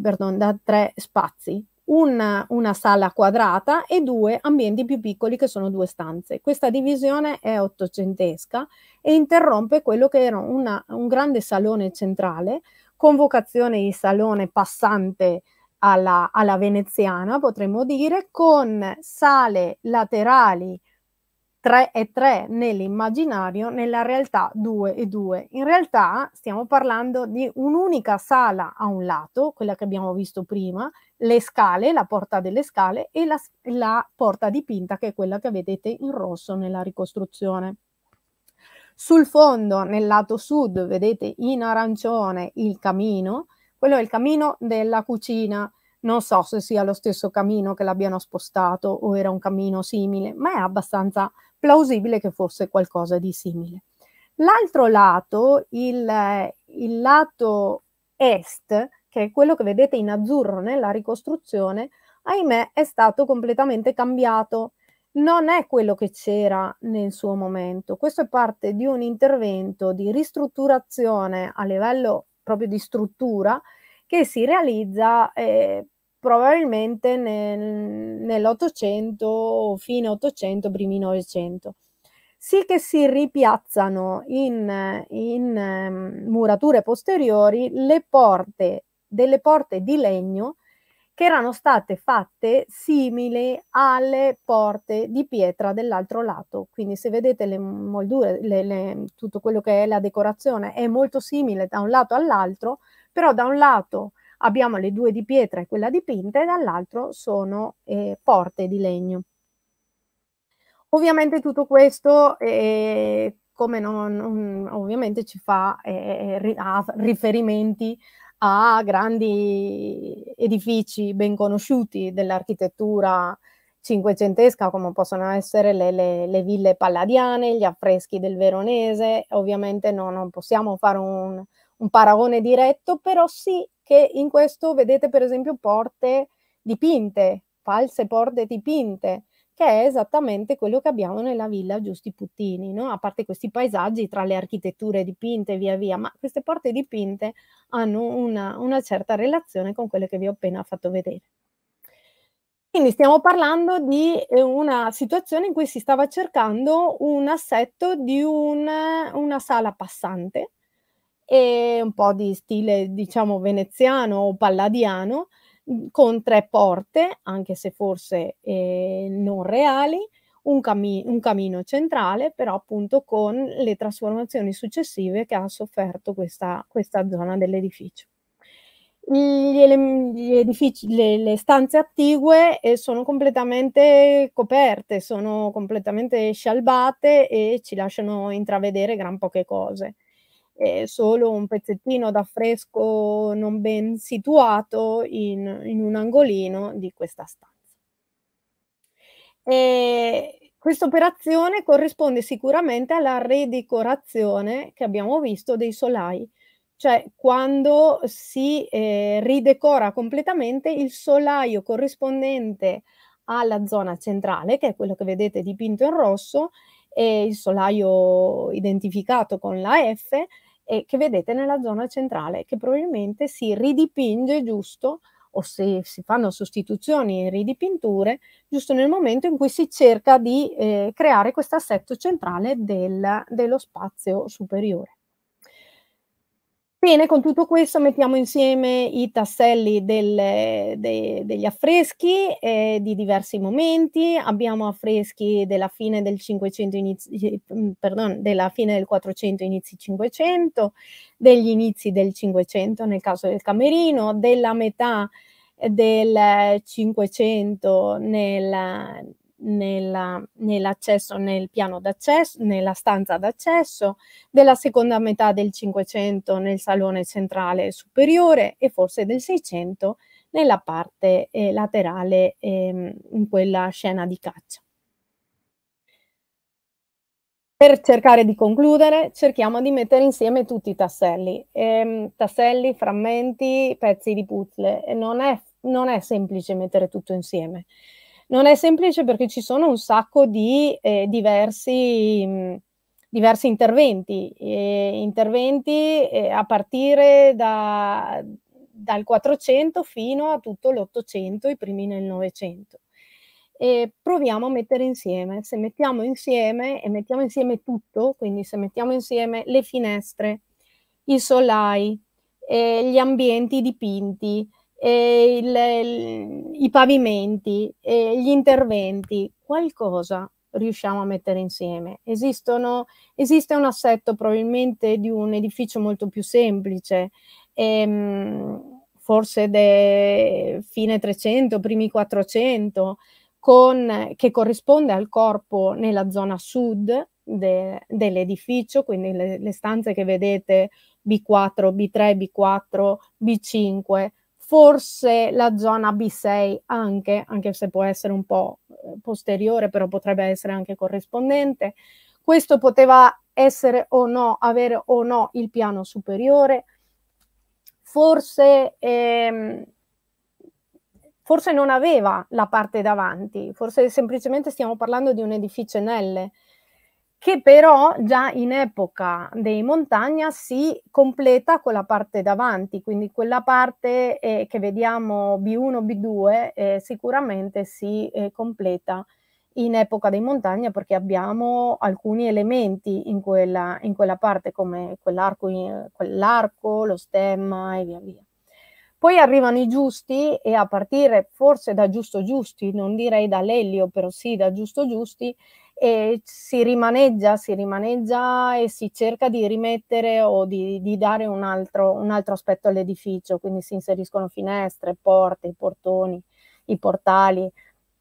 perdon, da tre spazi una, una sala quadrata e due ambienti più piccoli che sono due stanze. Questa divisione è ottocentesca e interrompe quello che era una, un grande salone centrale, con vocazione di salone passante alla, alla veneziana, potremmo dire, con sale laterali 3 e 3 nell'immaginario, nella realtà 2 e 2. In realtà stiamo parlando di un'unica sala a un lato, quella che abbiamo visto prima, le scale, la porta delle scale e la, la porta dipinta che è quella che vedete in rosso nella ricostruzione. Sul fondo, nel lato sud, vedete in arancione il camino, quello è il camino della cucina, non so se sia lo stesso camino che l'abbiano spostato o era un cammino simile, ma è abbastanza plausibile che fosse qualcosa di simile. L'altro lato, il, il lato est, che è quello che vedete in azzurro nella ricostruzione, ahimè è stato completamente cambiato. Non è quello che c'era nel suo momento. Questo è parte di un intervento di ristrutturazione a livello proprio di struttura che si realizza eh, probabilmente nel, nell'Ottocento, fine Ottocento, primi Novecento. Sì che si ripiazzano in, in ehm, murature posteriori le porte, delle porte di legno che erano state fatte simili alle porte di pietra dell'altro lato. Quindi se vedete le moldure, le, le, tutto quello che è la decorazione è molto simile da un lato all'altro, però da un lato abbiamo le due di pietra e quella dipinta e dall'altro sono eh, porte di legno. Ovviamente tutto questo eh, come non, non, ovviamente ci fa eh, riferimenti a grandi edifici ben conosciuti dell'architettura cinquecentesca come possono essere le, le, le, ville palladiane, gli affreschi del veronese, ovviamente no, non possiamo fare un, un paragone diretto, però sì che in questo vedete per esempio porte dipinte, false porte dipinte, che è esattamente quello che abbiamo nella villa Giusti Puttini, no? a parte questi paesaggi tra le architetture dipinte e via via, ma queste porte dipinte hanno una, una certa relazione con quelle che vi ho appena fatto vedere. Quindi stiamo parlando di eh, una situazione in cui si stava cercando un assetto di un, una sala passante, e un po' di stile diciamo veneziano o palladiano mhmm, con tre porte, anche se forse eh, non reali, un, cami- un camino centrale, però appunto con le trasformazioni successive che ha sofferto questa, questa zona dell'edificio. Gli, gli edifici, le, le, stanze attigue eh, sono completamente coperte, sono completamente scialbate e ci lasciano intravedere gran poche cose è solo un pezzettino d'affresco non ben situato in, in un angolino di questa stanza. E questa operazione corrisponde sicuramente alla redecorazione che abbiamo visto dei solai, cioè quando si eh, ridecora completamente il solaio corrispondente alla zona centrale, che è quello che vedete dipinto in rosso, e il solaio identificato con la F, e che vedete nella zona centrale, che probabilmente si ridipinge giusto o se si fanno sostituzioni e ridipinture, giusto nel momento in cui si cerca di eh, creare questo assetto centrale del, dello spazio superiore. Bene, con tutto questo mettiamo insieme i tasselli del, de, degli affreschi eh, di diversi momenti. Abbiamo affreschi della fine del 500 inizi, mm, perdon, della fine del 400 inizi 500, degli inizi del 500 nel caso del Camerino, della metà del 500 nel, nella, nell'accesso nel piano d'accesso, nella stanza d'accesso, della seconda metà del 500 nel salone centrale superiore e forse del 600 nella parte eh, laterale eh, in quella scena di caccia. Per cercare di concludere, cerchiamo di mettere insieme tutti i tasselli, eh, tasselli, frammenti, pezzi di puzzle. Non è, non è semplice mettere tutto insieme. Non è semplice perché ci sono un sacco di eh, diversi, mh, mm, diversi, interventi, eh, interventi eh, a partire da, dal 400 fino a tutto l'800, i primi nel 900. E proviamo a mettere insieme, se mettiamo insieme e mettiamo insieme tutto, quindi se mettiamo insieme le finestre, i solai, eh, gli ambienti dipinti, eh, il, il, i pavimenti, e gli interventi, qualcosa riusciamo a mettere insieme. Esistono, esiste un assetto probabilmente di un edificio molto più semplice, ehm, forse de fine 300, primi 400, con, che corrisponde al corpo nella zona sud de, dell'edificio, quindi le, le stanze che vedete B4, B3, B4, B5 forse la zona B6 anche, anche se può essere un po' eh, posteriore, però potrebbe essere anche corrispondente. Questo poteva essere o no, avere o no il piano superiore. Forse, ehm, forse non aveva la parte davanti, forse semplicemente stiamo parlando di un edificio in L che però già in epoca dei montagna si completa con la parte davanti, quindi quella parte eh, che vediamo B1, B2 eh, sicuramente si eh, completa in epoca dei montagna perché abbiamo alcuni elementi in quella, in quella parte come quell'arco, quell'arco, lo stemma e via via. Poi arrivano i giusti e a partire forse da Giusto Giusti, non direi da Lelio, però sì da Giusto Giusti, e si rimaneggia, si rimaneggia e si cerca di rimettere o di, di dare un altro, un altro aspetto all'edificio, quindi si inseriscono finestre, porte, i portoni, i portali,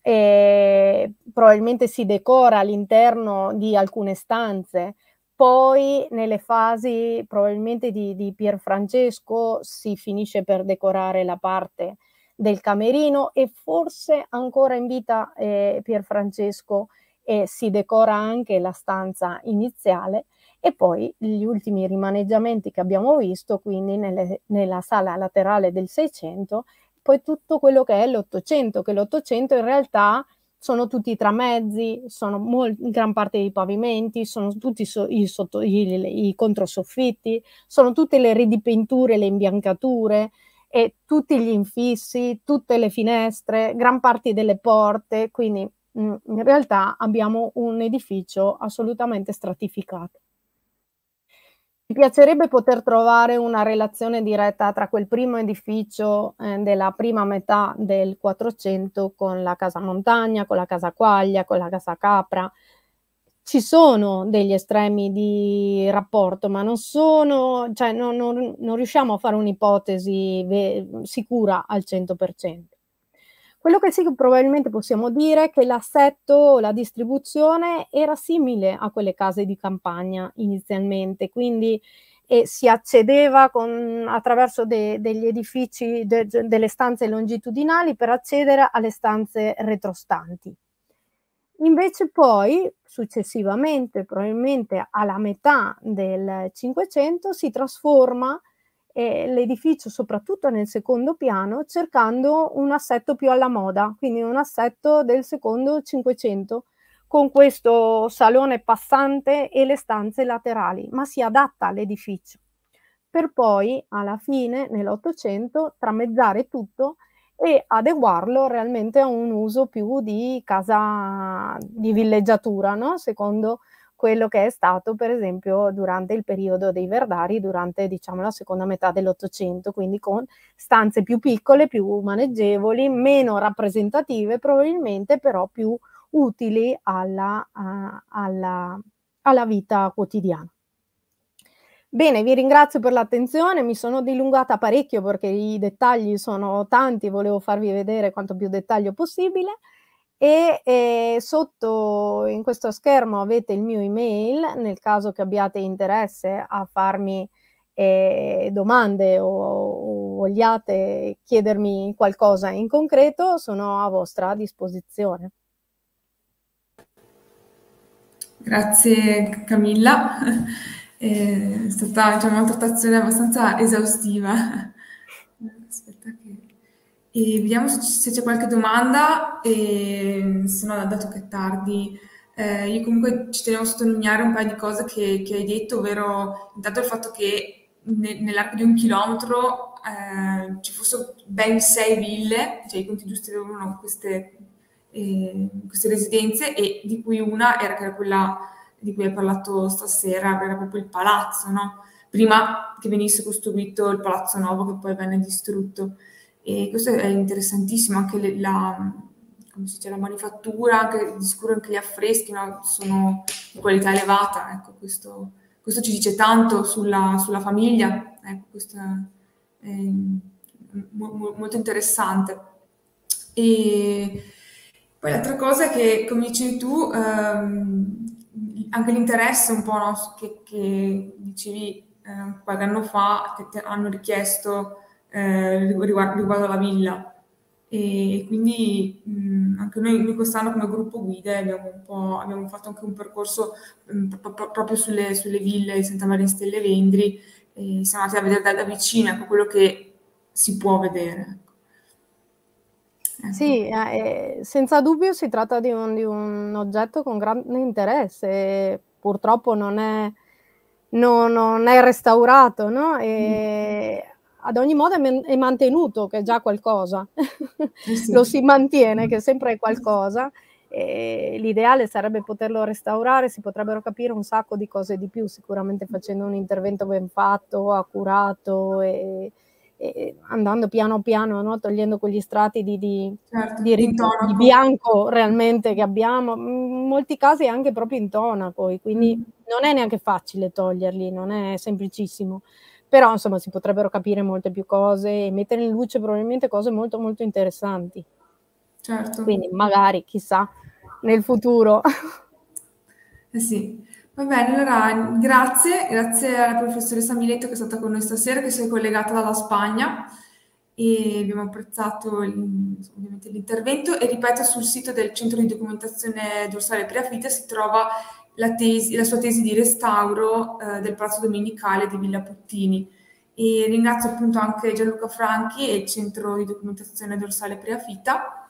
e probabilmente si decora all'interno di alcune stanze. Poi nelle fasi probabilmente di, di Pierfrancesco si finisce per decorare la parte del camerino e forse ancora in vita eh, Pierfrancesco Francesco e si decora anche la stanza iniziale e poi gli ultimi rimaneggiamenti che abbiamo visto, quindi nelle, nella sala laterale del 600, poi tutto quello che è l'Ottocento, che l'Ottocento in realtà sono tutti i tramezzi, sono mol- gran parte dei pavimenti, sono tutti so- i, sotto- i, i, controsoffitti, sono tutte le ridipinture, le imbiancature, e tutti gli infissi, tutte le finestre, gran parte delle porte, quindi Mm, in realtà abbiamo un edificio assolutamente stratificato. Mi piacerebbe poter trovare una relazione diretta tra quel primo edificio eh, della prima metà del 400 con la Casa Montagna, con la Casa Quaglia, con la Casa Capra. Ci sono degli estremi di rapporto, ma non sono, cioè non, non, non riusciamo a fare un'ipotesi sicura al 100%. Quello che sì probabilmente possiamo dire è che l'assetto, la distribuzione era simile a quelle case di campagna inizialmente, quindi e si accedeva con, attraverso de, degli edifici, de, delle stanze longitudinali per accedere alle stanze retrostanti. Invece poi, successivamente, probabilmente alla metà del Cinquecento, si trasforma l'edificio soprattutto nel secondo piano cercando un assetto più alla moda, quindi un assetto del secondo Cinquecento con questo salone passante e le stanze laterali, ma si adatta all'edificio. Per poi, alla fine, nell'Ottocento, tramezzare tutto e adeguarlo realmente a un uso più di casa di villeggiatura, no? secondo quello che è stato per esempio durante il periodo dei Verdari, durante diciamo la seconda metà dell'Ottocento, quindi con stanze più piccole, più maneggevoli, meno rappresentative probabilmente, però più utili alla, uh, alla, alla vita quotidiana. Bene, vi ringrazio per l'attenzione, mi sono dilungata parecchio perché i dettagli sono tanti, volevo farvi vedere quanto più dettaglio possibile e eh, sotto in questo schermo avete il mio email nel caso che abbiate interesse a farmi eh, domande o, o, vogliate chiedermi qualcosa in concreto, sono a vostra disposizione. Grazie Camilla, eh, è stata cioè, una trattazione abbastanza esaustiva. Aspetta. E vediamo se c'è qualche domanda e se no, dato che è tardi, eh, io comunque ci tenevo a sottolineare un paio di cose che, che hai detto, ovvero intanto il fatto che ne, nell'arco di un chilometro eh, ci fossero ben sei ville, cioè i conti giusti avevano queste, eh, queste residenze e di cui una era, era quella di cui hai parlato stasera, era proprio il palazzo, no? prima che venisse costruito il palazzo nuovo che poi venne distrutto. E questo è interessantissimo, anche la, dice, la manifattura, anche, di scuro anche gli affreschi no? sono di qualità elevata, ecco, questo, questo, ci dice tanto sulla, sulla famiglia, ecco, questo è, è mo, mo, molto interessante. E poi l'altra cosa è che, come dicevi tu, ehm, anche l'interesse un po' no? che, che, dicevi eh, qualche anno fa, che hanno richiesto eh, riguardo, riguardo alla villa. E quindi mh, anche noi, noi, quest'anno come gruppo guide abbiamo, abbiamo fatto anche un percorso mh, pro, pro, proprio sulle, sulle, ville di Santa Maria in Stelle Vendri, e siamo andati a vedere da, da vicino ecco, quello che si può vedere. Ecco. ecco. Sì, eh, eh, senza dubbio si tratta di un, di un oggetto con grande interesse, purtroppo non è, no, non è restaurato, no? E, mm ad ogni modo è, mantenuto, che è già qualcosa, eh sì. lo si mantiene, che mm. sempre è qualcosa. E l'ideale sarebbe poterlo restaurare, si potrebbero capire un sacco di cose di più, sicuramente facendo un intervento ben fatto, accurato e, e andando piano piano, no? togliendo quegli strati di, di, certo, di, di, bianco realmente che abbiamo, mm, in molti casi anche proprio in tonaco, quindi mm. non è neanche facile toglierli, non è semplicissimo. Però insomma si potrebbero capire molte più cose e mettere in luce probabilmente cose molto molto interessanti. Certo. Quindi magari, chissà, nel futuro. Eh sì. Va bene, allora grazie, grazie alla professoressa Miletto che è stata con noi stasera, che si è collegata dalla Spagna e abbiamo apprezzato ovviamente l'intervento e ripeto sul sito del centro di documentazione dorsale preafita si trova la, tesi, la, sua tesi di restauro eh, del Palazzo Domenicale di Villa Puttini. E ringrazio appunto anche Gianluca Franchi e il Centro di Documentazione Dorsale Preafita.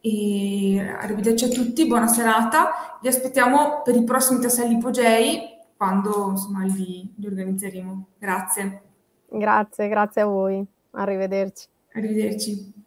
E arrivederci a tutti, buona serata. Vi aspettiamo per i prossimi tasselli Ipogei quando insomma, li, li organizzeremo. Grazie. Grazie, grazie a voi. Arrivederci. Arrivederci.